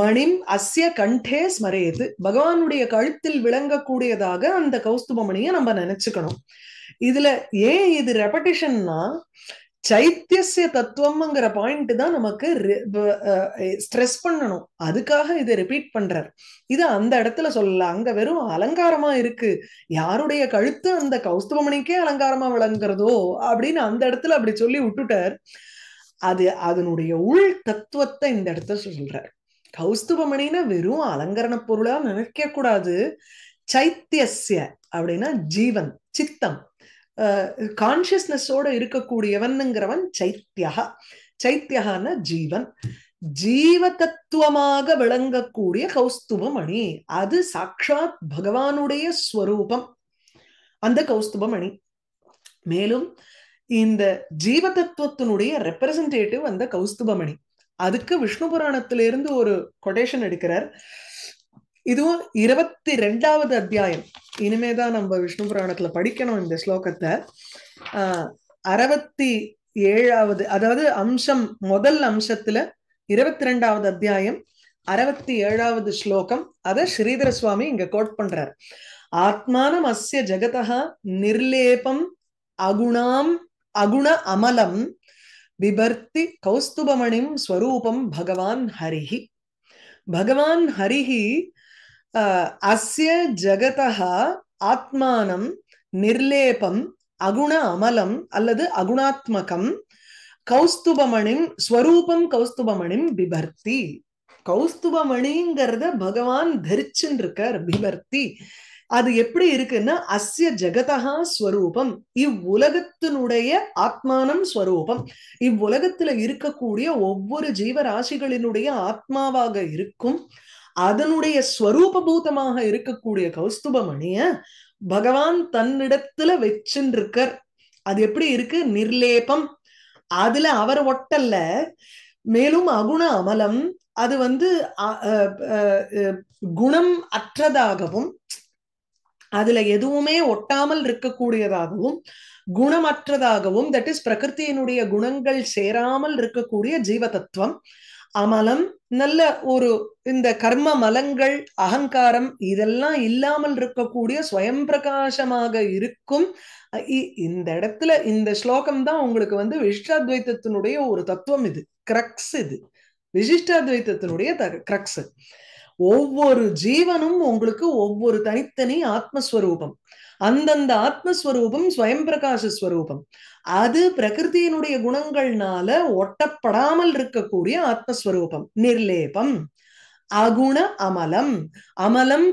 A: மணிம் அஸ்ய கண்டே ஸ்மரேது பகவானுடைய கழுத்தில் விளங்கக்கூடியதாக அந்த கௌஸ்துப மணிய நம்ம நினைச்சுக்கணும் இதுல ஏன் இது ரெப்படிஷன்னா சைத்தியசிய தத்துவம்ங்கிற பாயிண்ட் தான் நமக்கு ஸ்ட்ரெஸ் பண்ணணும் அதுக்காக இதை ரிப்பீட் பண்றார் இது அந்த இடத்துல சொல்லல அங்க வெறும் அலங்காரமா இருக்கு யாருடைய கழுத்து அந்த கௌஸ்துவமணிக்கே அலங்காரமா விளங்குறதோ அப்படின்னு அந்த இடத்துல அப்படி சொல்லி விட்டுட்டார் அது அதனுடைய உள் தத்துவத்தை இந்த இடத்துல சொல்றார் கௌஸ்துபமணின்னா வெறும் அலங்கரண பொருளா நினைக்க கூடாது சைத்தியசிய அப்படின்னா ஜீவன் சித்தம் கான்சியஸ்னஸோட இருக்கக்கூடியவன்ங்கிறவன் சைத்தியா சைத்தியகான ஜீவன் ஜீவ தத்துவமாக விளங்கக்கூடிய கௌஸ்துபமணி அது சாட்சாத் பகவானுடைய ஸ்வரூபம் அந்த கௌஸ்துபமணி மேலும் இந்த ஜீவ தத்துவத்தினுடைய ரெப்ரசன்டேட்டிவ் அந்த கௌஸ்துபமணி அதுக்கு விஷ்ணு புராணத்திலிருந்து ஒரு கொட்டேஷன் எடுக்கிறார் இதுவும் இருபத்தி ரெண்டாவது அத்தியாயம் இனிமேதான் நம்ம விஷ்ணு புராணத்துல படிக்கணும் இந்த ஸ்லோகத்தை ஆஹ் அறுபத்தி ஏழாவது அதாவது அம்சம் முதல் அம்சத்துல இருபத்தி ரெண்டாவது அத்தியாயம் அறுபத்தி ஏழாவது ஸ்லோகம் அத ஸ்ரீதர சுவாமி இங்க கோட் பண்றார் ஆத்மானம் அஸ்ய ஜகதா நிர்லேபம் அகுணாம் அகுண அமலம் விபர்த்தி கௌஸ்துபமணிம் ஸ்வரூபம் பகவான் ஹரிஹி பகவான் ஹரிஹி அஸ்ய ஜகத ஆத்மானம் நிர்லேபம் அகுண அமலம் அல்லது அகுணாத்மகம் கௌஸ்துபமணிம் ஸ்வரூபம் கௌஸ்துபமணிம் பிபர்த்தி கௌஸ்துபமணிங்கிறத பகவான் தரிச்சுன்னு இருக்கார் பிபர்த்தி அது எப்படி இருக்குன்னா அஸ்ய ஜெகதகா ஸ்வரூபம் இவ்வுலகத்தினுடைய ஆத்மானம் ஸ்வரூபம் இவ்வுலகத்துல இருக்கக்கூடிய ஒவ்வொரு ஜீவராசிகளினுடைய ஆத்மாவாக இருக்கும் அதனுடைய பூதமாக இருக்கக்கூடிய கௌஸ்துபமணிய பகவான் தன்னிடத்துல வச்சுருக்கார் அது எப்படி இருக்கு நிர்லேபம் அதுல அவர் ஒட்டல்ல மேலும் அகுண அமலம் அது வந்து குணம் அற்றதாகவும் அதுல எதுவுமே ஒட்டாமல் இருக்கக்கூடியதாகவும் குணமற்றதாகவும் தட் இஸ் பிரகிருத்தியினுடைய குணங்கள் சேராமல் இருக்கக்கூடிய ஜீவ தத்துவம் அமலம் நல்ல ஒரு இந்த கர்ம மலங்கள் அகங்காரம் இதெல்லாம் இல்லாமல் இருக்கக்கூடிய ஸ்வயம் பிரகாசமாக இருக்கும் இந்த இடத்துல இந்த ஸ்லோகம் தான் உங்களுக்கு வந்து விசிஷ்டாத்வைத்தினுடைய ஒரு தத்துவம் இது கிரக்ஸ் இது விசிஷ்டாத்வைத்தினுடைய த கிரக்ஸ் ஒவ்வொரு ஜீவனும் உங்களுக்கு ஒவ்வொரு தனித்தனி ஆத்மஸ்வரூபம் அந்தந்த ஆத்மஸ்வரூபம் ஸ்வயம் பிரகாசஸ்வரூபம் அது பிரகிருதியினுடைய குணங்கள்னால ஒட்டப்படாமல் இருக்கக்கூடிய ஆத்மஸ்வரூபம் நிர்லேபம் அகுண அமலம் அமலம்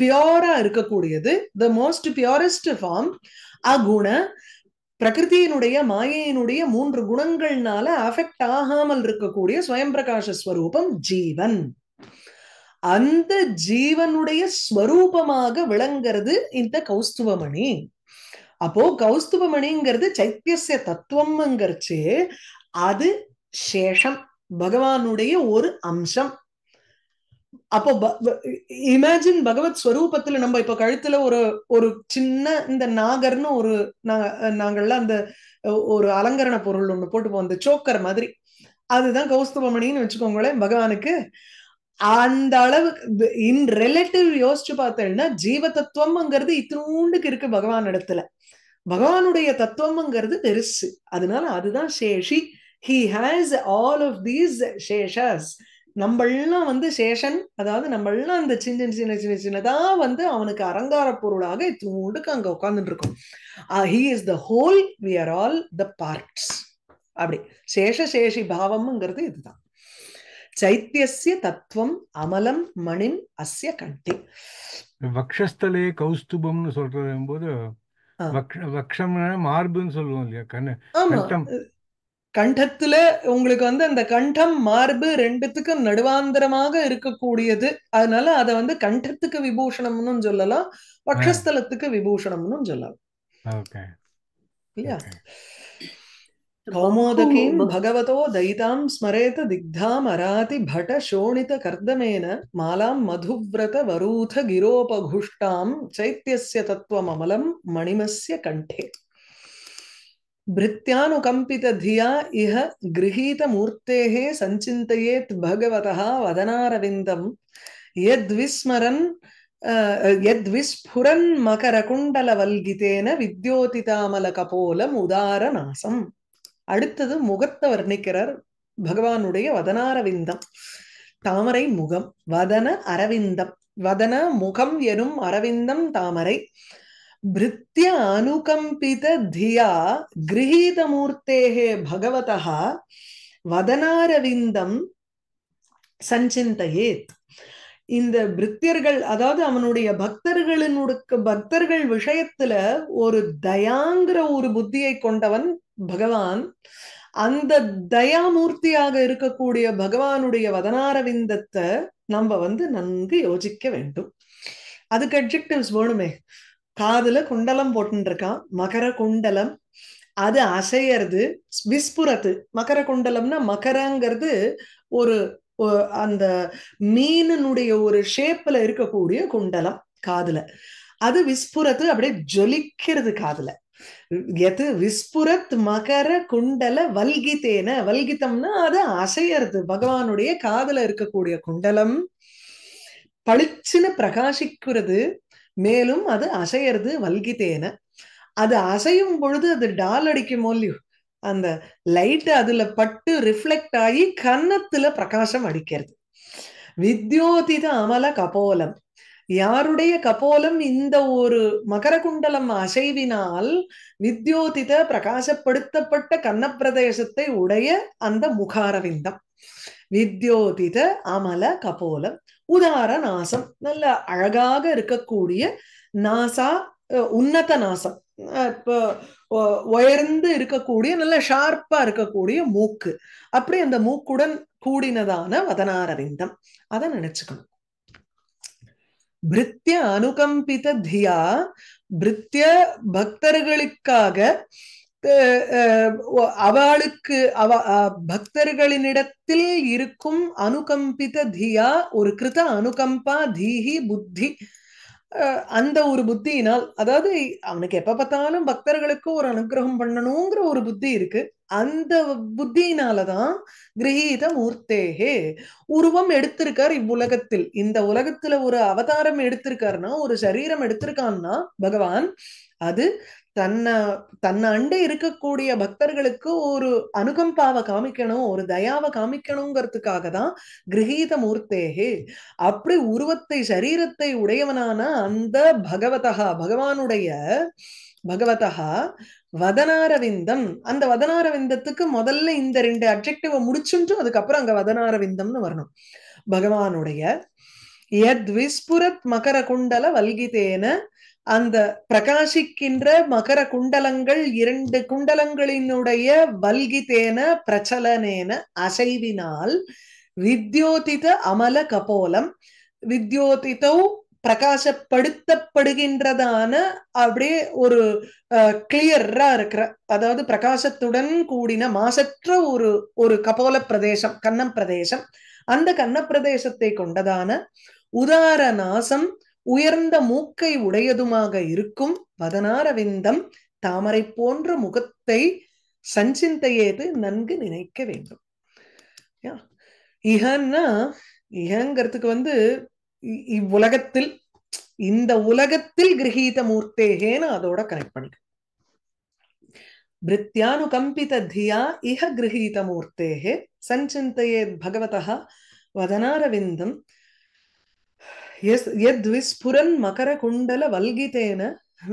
A: பியோரா இருக்கக்கூடியது த மோஸ்ட் பியோரஸ்ட் ஃபார்ம் அகுண பிரகிருதியினுடைய மாயையினுடைய மூன்று குணங்கள்னால அஃபெக்ட் ஆகாமல் இருக்கக்கூடிய ஸ்வயம் பிரகாஷ ஜீவன் அந்த ஜீவனுடைய ஸ்வரூபமாக விளங்கிறது இந்த கௌஸ்துவமணி அப்போ கௌஸ்துவமணிங்கிறது சைத்தியசிய தத்துவம்ங்கிறச்சு அது சேஷம் பகவானுடைய ஒரு அம்சம் அப்போ இமேஜின் பகவத் ஸ்வரூபத்துல நம்ம இப்ப கழுத்துல ஒரு ஒரு சின்ன இந்த நாகர்னு ஒரு நாங்கள்லாம் அந்த ஒரு அலங்கரண பொருள் ஒண்ணு போட்டுப்போம் அந்த சோக்கர் மாதிரி அதுதான் கௌஸ்துவமணின்னு வச்சுக்கோங்களேன் பகவானுக்கு அந்த அளவுக்கு இன் ரிலேட்டிவ் யோசிச்சு பார்த்தேன்னா ஜீவ தத்துவம்ங்கிறது இத்தூண்டுக்கு இருக்கு பகவான் இடத்துல பகவானுடைய தத்துவம்ங்கிறது பெருசு அதனால அதுதான் சேஷி he has all of these சேஷஸ் நம்மளாம் வந்து சேஷன் அதாவது நம்மளாம் அந்த சின்ன சின்ன சின்ன சின்னதா வந்து அவனுக்கு அலங்கார பொருளாக இத்தூண்டுக்கு அங்க உட்கார்ந்துட்டு இருக்கும் he is the whole we are all the parts அப்படி சேஷ சேஷி பாவம்ங்கிறது இதுதான் சைத்தியசிய தத்துவம் அமலம் மணின் அஸ்ய கண்டி வக்ஷஸ்தலே கௌஸ்துபம்னு சொல்றது போது மார்புன்னு சொல்லுவோம் இல்லையா கண்ணு கண்டத்துல உங்களுக்கு வந்து அந்த கண்டம் மார்பு ரெண்டுத்துக்கும் நடுவாந்தரமாக இருக்கக்கூடியது அதனால அத வந்து கண்டத்துக்கு விபூஷணம்னு சொல்லலாம் பக்ஷஸ்தலத்துக்கு விபூஷணம்னு சொல்லலாம் இல்லையா कौमोदकीं भगवतो दयितां स्मरेत दिग्धामराति भटशोणितकर्दमेन मालां मधुव्रतवरूथ गिरोपघुष्टां चैत्यस्य तत्त्वममलं मणिमस्य कण्ठे भृत्यानुकम्पितधिया इह गृहीतमूर्तेः सञ्चिन्तयेत् भगवतः वदनारविन्दं यद्विस्मरन् यद्विस्फुरन्मकरकुण्डलवल्गितेन विद्योतितामलकपोलमुदारनासम् அடுத்தது முகத்தை வர்ணிக்கிறார் பகவானுடைய வதனாரவிந்தம் தாமரை முகம் வதன அரவிந்தம் வதன முகம் எனும் அரவிந்தம் தாமரை பிரித்திய அனுகம்பித தியா மூர்த்தேகே பகவதா வதனாரவிந்தம் சஞ்சிந்தையேத் இந்த பிரித்தியர்கள் அதாவது அவனுடைய பக்தர்களினுடைய பக்தர்கள் விஷயத்துல ஒரு தயாங்கிற ஒரு புத்தியை கொண்டவன் பகவான் அந்த தயாமூர்த்தியாக இருக்கக்கூடிய பகவானுடைய வதனாரவிந்தத்தை நம்ம வந்து நன்கு யோசிக்க வேண்டும் அதுக்கு அப்ஜெக்டிவ்ஸ் வேணுமே காதுல குண்டலம் போட்டுருக்கான் மகர குண்டலம் அது அசையறது விஸ்புரத்து மகர குண்டலம்னா மகரங்கிறது ஒரு அந்த மீனனுடைய ஒரு ஷேப்ல இருக்கக்கூடிய குண்டலம் காதுல அது விஸ்புரத்து அப்படியே ஜொலிக்கிறது காதுல எது விஸ்புரத் மகர குண்டல வல்கித்தேன வல்கித்தம்னா அது அசையறது பகவானுடைய காதல இருக்கக்கூடிய குண்டலம் பளிச்சுன்னு பிரகாசிக்கிறது மேலும் அது அசையறது வல்கித்தேன அது அசையும் பொழுது அது டால் அடிக்குமோ இல்லையோ அந்த லைட் அதுல பட்டு ரிஃப்ளெக்ட் ஆகி கன்னத்துல பிரகாசம் அடிக்கிறது வித்யோதித அமல கபோலம் யாருடைய கபோலம் இந்த ஒரு மகர குண்டலம் அசைவினால் வித்யோதித பிரகாசப்படுத்தப்பட்ட கன்னப்பிரதேசத்தை உடைய அந்த முகாரவிந்தம் வித்யோதித அமல கபோலம் உதார நாசம் நல்ல அழகாக இருக்கக்கூடிய நாசா உன்னத நாசம் இப்போ உயர்ந்து இருக்கக்கூடிய நல்ல ஷார்ப்பா இருக்கக்கூடிய மூக்கு அப்படி அந்த மூக்குடன் கூடினதான வதனாரவிந்தம் அதை நினைச்சுக்கணும் பிரித்திய அனுகம்பித தியா பிரித்திய பக்தர்களுக்காக அவளுக்கு அவ பக்தர்களினிடத்தில் இருக்கும் அனுகம்பித தியா ஒரு கிருத அனுகம்பா தீஹி புத்தி அந்த ஒரு புத்தியினால் அதாவது அவனுக்கு எப்ப பார்த்தாலும் பக்தர்களுக்கு ஒரு அனுகிரகம் பண்ணணுங்கிற ஒரு புத்தி இருக்கு அந்த புத்தியினாலதான் கிரகீத மூர்த்தேகே உருவம் எடுத்திருக்கார் இவ்வுலகத்தில் இந்த உலகத்துல ஒரு அவதாரம் எடுத்திருக்காருன்னா ஒரு சரீரம் எடுத்திருக்கான்னா பகவான் அது தன்னை தன்னை அண்டை இருக்கக்கூடிய பக்தர்களுக்கு ஒரு அனுகம்பாவை காமிக்கணும் ஒரு தயாவை காமிக்கணுங்கிறதுக்காக தான் கிரகீத மூர்த்தேகே அப்படி உருவத்தை சரீரத்தை உடையவனான அந்த பகவதகா பகவானுடைய பகவதா வதனாரவிந்தம் அந்த வதனாரவிந்தத்துக்கு முதல்ல இந்த ரெண்டு அப்ஜெக்டிவ முடிச்சுட்டும் அதுக்கப்புறம் அங்க வதனாரவிந்தம்னு வரணும் பகவானுடைய எத் விஸ்புரத் மகர குண்டல வல்கிதேன அந்த பிரகாசிக்கின்ற மகர குண்டலங்கள் இரண்டு குண்டலங்களினுடைய வல்கிதேன பிரச்சலனேன அசைவினால் வித்யோதித அமல கபோலம் வித்யோதிதோ பிரகாசப்படுத்தப்படுகின்றதான அப்படியே ஒரு கிளியரா இருக்கிற அதாவது பிரகாசத்துடன் கூடின மாசற்ற ஒரு ஒரு கபோல பிரதேசம் கண்ணம் பிரதேசம் அந்த கன்ன பிரதேசத்தை கொண்டதான உதார நாசம் உயர்ந்த மூக்கை உடையதுமாக இருக்கும் பதனாரவிந்தம் தாமரை போன்ற முகத்தை சஞ்சிந்தையேது நன்கு நினைக்க வேண்டும் இகன்னா இகங்கிறதுக்கு வந்து இவ்வுலகத்தில் இந்த உலகத்தில் கிரகீத மூர்த்தேகேன்னு அதோட கனெக்ட் பண்ணிக்க பிரித்யானுகம்பித தியா இஹ கிரகீத மூர்த்தேகே சஞ்சிந்தையே பகவதா வதனாரவிந்தம் யத்விஸ்புரன் மகர குண்டல வல்கிதேன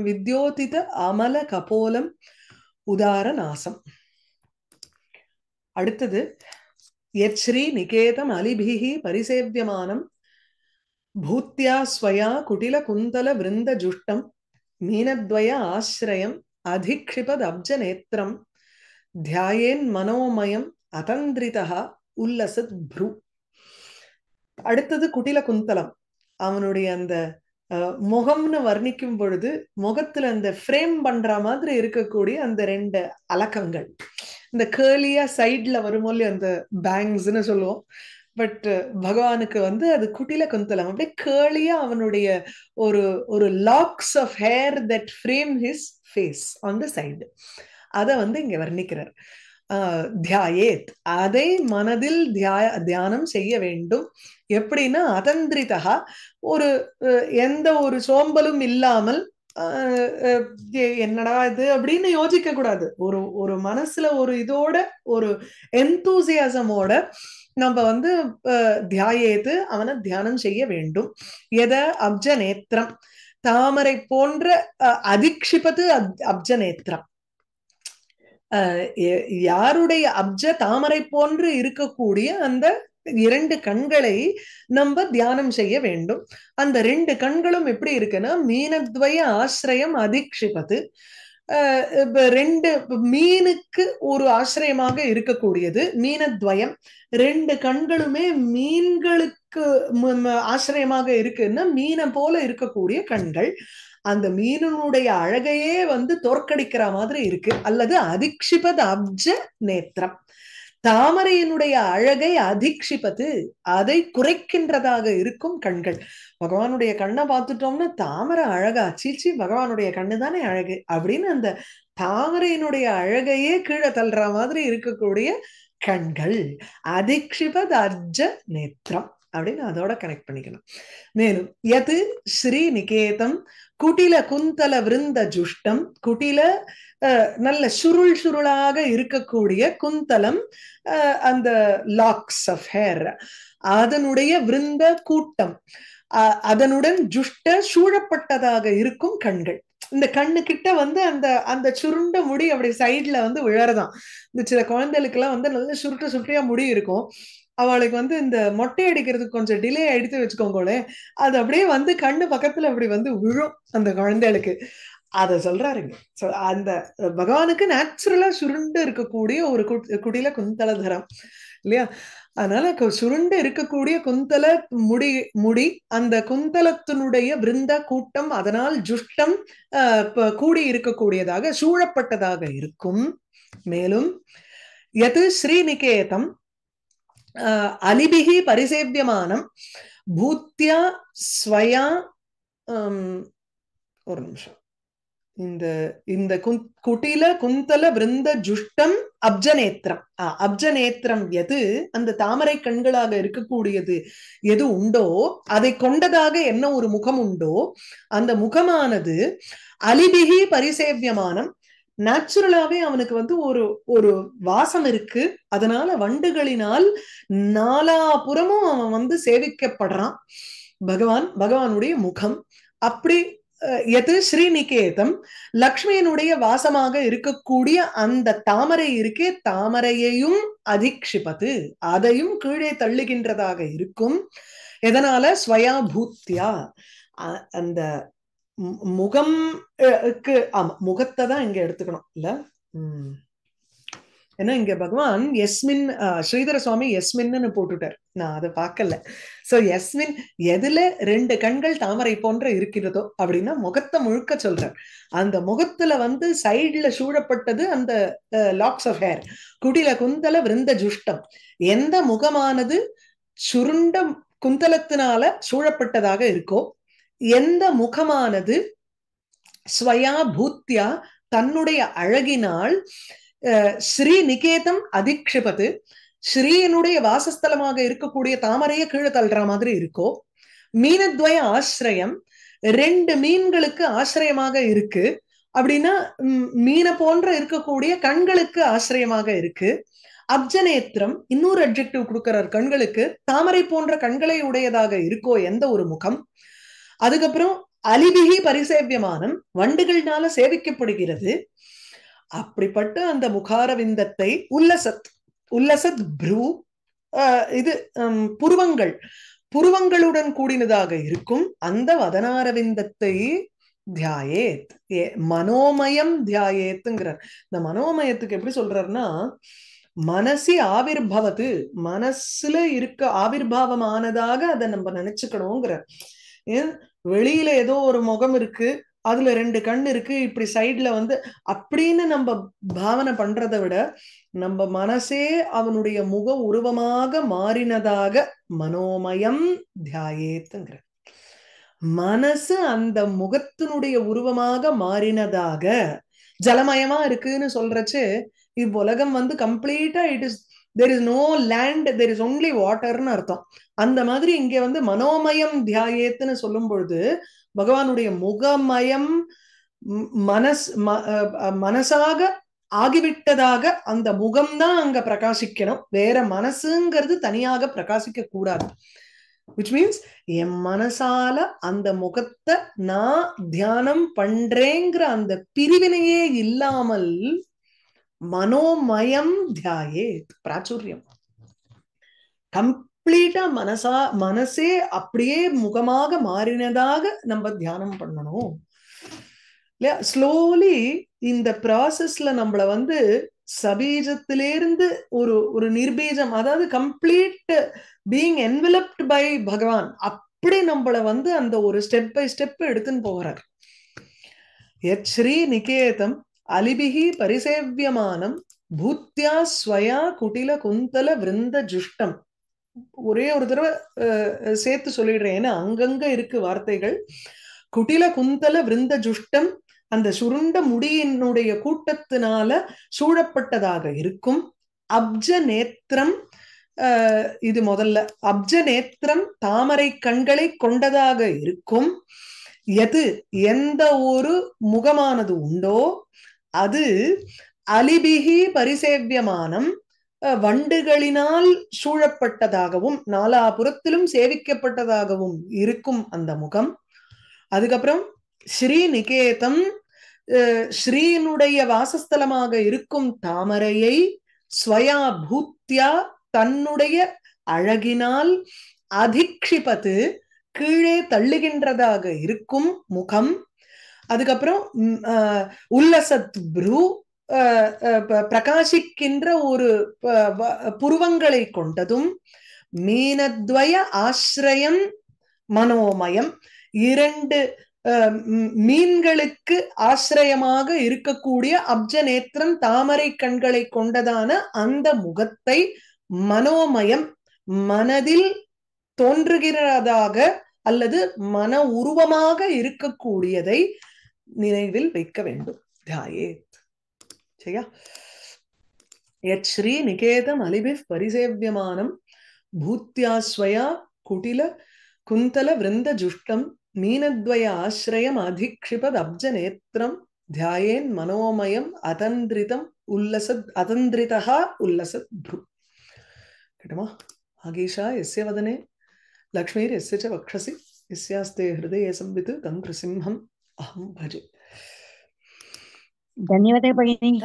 A: வித்யோதித அமல கபோலம் உதார நாசம் அடுத்தது எச்ரீ நிகேதம் அலிபிஹி பரிசேவியமானம் பூத்தியா ஸ்வயா குட்டில குந்தல விருந்த ஜுஷ்டம் மீனத்வய ஆசிரயம் அதிக்ஷிபத் அப்ஜ நேத்திரம் தியாயேன் மனோமயம் அதந்திரிதா உல்லசத் ப்ரூ அடுத்தது குட்டில குந்தலம் அவனுடைய அந்த முகம்னு வர்ணிக்கும் பொழுது முகத்துல அந்த ஃப்ரேம் பண்ற மாதிரி இருக்கக்கூடிய அந்த ரெண்டு அலக்கங்கள் இந்த கேர்லியா சைட்ல வரும்போது அந்த பேங்ஸ்ன்னு சொல்லுவோம் பட் பகவானுக்கு வந்து அது குட்டில குந்தலம் அப்படியே கேர்லியா அவனுடைய ஒரு ஒரு locks of hair that frame his face on the side அதை வந்து இங்க வர்ணிக்கிறார் தியாயேத் அதை மனதில் தியாய தியானம் செய்ய வேண்டும் எப்படின்னா அதந்திரிதா ஒரு எந்த ஒரு சோம்பலும் இல்லாமல் என்னடா இது அப்படின்னு யோசிக்க கூடாது ஒரு ஒரு மனசுல ஒரு இதோட ஒரு எந்தூசியாசமோட நம்ம வந்து தியாயேத்து அவனை தியானம் செய்ய வேண்டும் எத அப்ஜ நேத்திரம் தாமரை போன்ற அதிக்ஷிப்பது அப்ஜ நேத்திரம் யாருடைய அப்ஜ தாமரை போன்று இருக்கக்கூடிய அந்த இரண்டு கண்களை நம்ம தியானம் செய்ய வேண்டும் அந்த ரெண்டு கண்களும் எப்படி இருக்குன்னா மீனத்வய ஆசிரியம் அதிக்ஷிபது ரெண்டு மீனுக்கு ஒரு ஆசிரியமாக இருக்கக்கூடியது மீனத்வயம் ரெண்டு கண்களுமே மீன்களுக்கு ஆசிரியமாக இருக்குன்னா மீனை போல இருக்கக்கூடிய கண்கள் அந்த மீனனுடைய அழகையே வந்து தோற்கடிக்கிற மாதிரி இருக்கு அல்லது அதிக்ஷிபத் அப்ஜ நேத்திரம் தாமரையினுடைய அழகை அதிக்ஷிப்பது அதை குறைக்கின்றதாக இருக்கும் கண்கள் பகவானுடைய கண்ணை பார்த்துட்டோம்னா தாமரை அழகா அச்சீச்சி பகவானுடைய கண்ணு தானே அழகு அப்படின்னு அந்த தாமரையினுடைய அழகையே கீழே தள்ளுற மாதிரி இருக்கக்கூடிய கண்கள் அதிக்ஷிபத் அர்ஜ நேத்திரம் அப்படின்னு அதோட கனெக்ட் பண்ணிக்கணும் மேலும் எது ஸ்ரீ நிகேதம் குடில குந்தல விருந்த ஜுஷ்டம் குடில நல்ல சுருள் சுருளாக இருக்கக்கூடிய குந்தலம் அந்த லாக்ஸ் ஆஃப் ஹேர் அதனுடைய விருந்த கூட்டம் அதனுடன் ஜுஷ்ட சூழப்பட்டதாக இருக்கும் கண்கள் இந்த கண்ணு கிட்ட வந்து அந்த அந்த சுருண்ட முடி அப்படி சைட்ல வந்து விழறதான் இந்த சில குழந்தைகளுக்கு எல்லாம் வந்து நல்ல சுருட்ட சுருட்டியா முடி இருக்கும் அவளுக்கு வந்து இந்த மொட்டை அடிக்கிறதுக்கு கொஞ்சம் டிலே அடித்து வச்சுக்கோங்களேன் அது அப்படியே வந்து கண்ணு பக்கத்துல அப்படி வந்து விழும் அந்த குழந்தைகளுக்கு அத சொல்றாருங்க அந்த பகவானுக்கு நேச்சுரலா சுருண்டு இருக்கக்கூடிய ஒரு குடியில தரம் இல்லையா அதனால சுருண்டு இருக்கக்கூடிய குந்தல முடி முடி அந்த குந்தலத்தினுடைய விருந்த கூட்டம் அதனால் ஜுஷ்டம் கூடி இருக்கக்கூடியதாக சூழப்பட்டதாக இருக்கும் மேலும் எது ஸ்ரீநிகேதம் அலிபிகி பரிசேவியமானம் பூத்தியா ஸ்வயா ஒரு நிமிஷம் இந்த இந்த குட்டில குந்தல பிருந்த ஜுஷ்டம் அப்ஜநேத்திரம் அப்ஜநேத்திரம் எது அந்த தாமரை கண்களாக இருக்கக்கூடியது எது உண்டோ அதை கொண்டதாக என்ன ஒரு முகம் உண்டோ அந்த முகமானது அலிபிகி பரிசேவியமானம் நேச்சுரலாவே அவனுக்கு வந்து ஒரு ஒரு வாசம் இருக்கு அதனால வண்டுகளினால் நாலா புறமும் அவன் வந்து சேவிக்கப்படுறான் பகவான் பகவானுடைய முகம் அப்படி எது ஸ்ரீநிகேதம் லக்ஷ்மியினுடைய வாசமாக இருக்கக்கூடிய அந்த தாமரை இருக்கே தாமரையையும் அதிக்ஷிப்பது அதையும் கீழே தள்ளுகின்றதாக இருக்கும் எதனால ஸ்வயா பூத்தியா அந்த முகம் ஆமா முகத்தை தான் இங்க எடுத்துக்கணும் இல்ல ஏன்னா இங்க பகவான் எஸ்மின் ஸ்ரீதர சுவாமி எஸ்மின்னு போட்டுட்டார் நான் அதை பார்க்கல சோ எஸ்மின் எதுல ரெண்டு கண்கள் தாமரை போன்ற இருக்கிறதோ அப்படின்னா முகத்தை முழுக்க சொல்றார் அந்த முகத்துல வந்து சைடுல சூழப்பட்டது அந்த லாக்ஸ் ஆஃப் ஹேர் குடில குந்தல விருந்த ஜுஷ்டம் எந்த முகமானது சுருண்ட குந்தலத்தினால சூழப்பட்டதாக இருக்கோ எந்த முகமானது ஸ்வயா பூத்தியா தன்னுடைய அழகினால் ஸ்ரீ நிகேதம் அதிக்ஷிபது ஸ்ரீயனுடைய வாசஸ்தலமாக இருக்கக்கூடிய தாமரைய கீழே தள்ளுற மாதிரி இருக்கோ மீனத்வய ஆசிரியம் ரெண்டு மீன்களுக்கு ஆசிரியமாக இருக்கு அப்படின்னா மீனை போன்ற இருக்கக்கூடிய கண்களுக்கு ஆசிரியமாக இருக்கு அப்ஜனேத்திரம் இன்னொரு அப்ஜெக்டிவ் கொடுக்கிறார் கண்களுக்கு தாமரை போன்ற கண்களை உடையதாக இருக்கோ எந்த ஒரு முகம் அதுக்கப்புறம் அலிபிகி பரிசேவியமானம் வண்டுகள்னால சேவிக்கப்படுகிறது அப்படிப்பட்ட அந்த முகாரவிந்தத்தை உல்லசத் உல்லசத் ப்ரூ இது புருவங்கள் புருவங்களுடன் கூடினதாக இருக்கும் அந்த வதனாரவிந்தத்தை தியாயேத் ஏ மனோமயம் தியாயேத்துங்கிறார் இந்த மனோமயத்துக்கு எப்படி சொல்றாருன்னா மனசி ஆவிர் பவது மனசுல இருக்க ஆவிர்வாவமானதாக அதை நம்ம நினைச்சுக்கணுங்கிறார் வெளியில ஏதோ ஒரு முகம் இருக்கு அதுல ரெண்டு கண் இருக்கு இப்படி சைட்ல வந்து அப்படின்னு நம்ம பாவனை பண்றதை விட நம்ம மனசே அவனுடைய முக உருவமாக மாறினதாக மனோமயம் தியாயேத்துங்கிற மனசு அந்த முகத்தினுடைய உருவமாக மாறினதாக ஜலமயமா இருக்குன்னு சொல்றச்சு இவ்வுலகம் வந்து கம்ப்ளீட்டா it is there is no land there is only வாட்டர்னு அர்த்தம் அந்த மாதிரி இங்க வந்து மனோமயம் தியாயத்துன்னு சொல்லும் பொழுது பகவானுடைய முகமயம் மனஸ் மனசாக ஆகிவிட்டதாக அந்த முகம்தான் அங்க பிரகாசிக்கணும் வேற மனசுங்கிறது தனியாக பிரகாசிக்க கூடாது விச் மீன்ஸ் என் மனசால அந்த முகத்தை நான் தியானம் பண்றேங்கிற அந்த பிரிவினையே இல்லாமல் மனோமயம் தியாயே பிராச்சுரியம் கம்ப்ளீட்டா மனசா மனசே அப்படியே முகமாக மாறினதாக நம்ம தியானம் பண்ணணும் இல்லையா ஸ்லோலி இந்த ப்ராசஸ்ல நம்மள வந்து சபீஜத்திலேருந்து ஒரு ஒரு நிர்பீஜம் அதாவது கம்ப்ளீட் பீங் என்வலப்ட் பை பகவான் அப்படி நம்மளை வந்து அந்த ஒரு ஸ்டெப் பை ஸ்டெப் எடுத்துன்னு போகிறார் எச் ஸ்ரீ நிகேதம் அலிபிகி பரிசேவியமானம் பூத்தியா ஸ்வயா குட்டில குந்தல விருந்த ஜுஷ்டம் ஒரே ஒரு தடவை சேர்த்து சொல்லிடுறேன் ஏன்னா அங்கங்க இருக்கு வார்த்தைகள் குட்டில குந்தல விருந்த ஜுஷ்டம் அந்த சுருண்ட முடியினுடைய கூட்டத்தினால சூழப்பட்டதாக இருக்கும் அப்ஜ நேத்திரம் இது முதல்ல அப்ஜ நேத்திரம் தாமரை கண்களை கொண்டதாக இருக்கும் எது எந்த ஒரு முகமானது உண்டோ அது அலிபிகி பரிசேவியமானம் வண்டுகளினால் சூழப்பட்டதாகவும் நாலாபுரத்திலும் சேவிக்கப்பட்டதாகவும் இருக்கும் அந்த முகம் அதுக்கப்புறம் ஸ்ரீ நிகேதம் ஸ்ரீனுடைய வாசஸ்தலமாக இருக்கும் தாமரையை ஸ்வயா பூத்தியா தன்னுடைய அழகினால் அதிக்ஷிபத்து கீழே தள்ளுகின்றதாக இருக்கும் முகம் அதுக்கப்புறம் உல்லசத் ப்ரூ பிரகாசிக்கின்ற ஒரு புருவங்களை கொண்டதும் மீனத்வய ஆசிரயம் மனோமயம் இரண்டு மீன்களுக்கு ஆசிரயமாக இருக்கக்கூடிய அப்ஜநேத்திரன் தாமரை கண்களை கொண்டதான அந்த முகத்தை மனோமயம் மனதில் தோன்றுகிறதாக அல்லது மன உருவமாக இருக்கக்கூடியதை நினைவில் வைக்க வேண்டும் தியாயேத் சரியா யத் ஸ்ரீ நிகேதம் அலிபி பரிசேவியமானம் பூத்தியாஸ்வயா குட்டில குந்தல விருந்த ஜுஷ்டம் மீனத்வய ஆசிரயம் அதிக்ஷிபத் அப்ஜ நேத்திரம் தியாயேன் மனோமயம் அதந்திரிதம் உல்லசத் அதந்திரிதா உல்லசத் ப்ரு கேட்டமா ஆகீஷா எஸ்ய வதனே லக்ஷ்மீர் எஸ்ய வக்ஷசி எஸ்யாஸ்தே ஹிருதய சம்வித் தந்திரசிம்ஹம் Oh, but... धन्यवाद पगिनी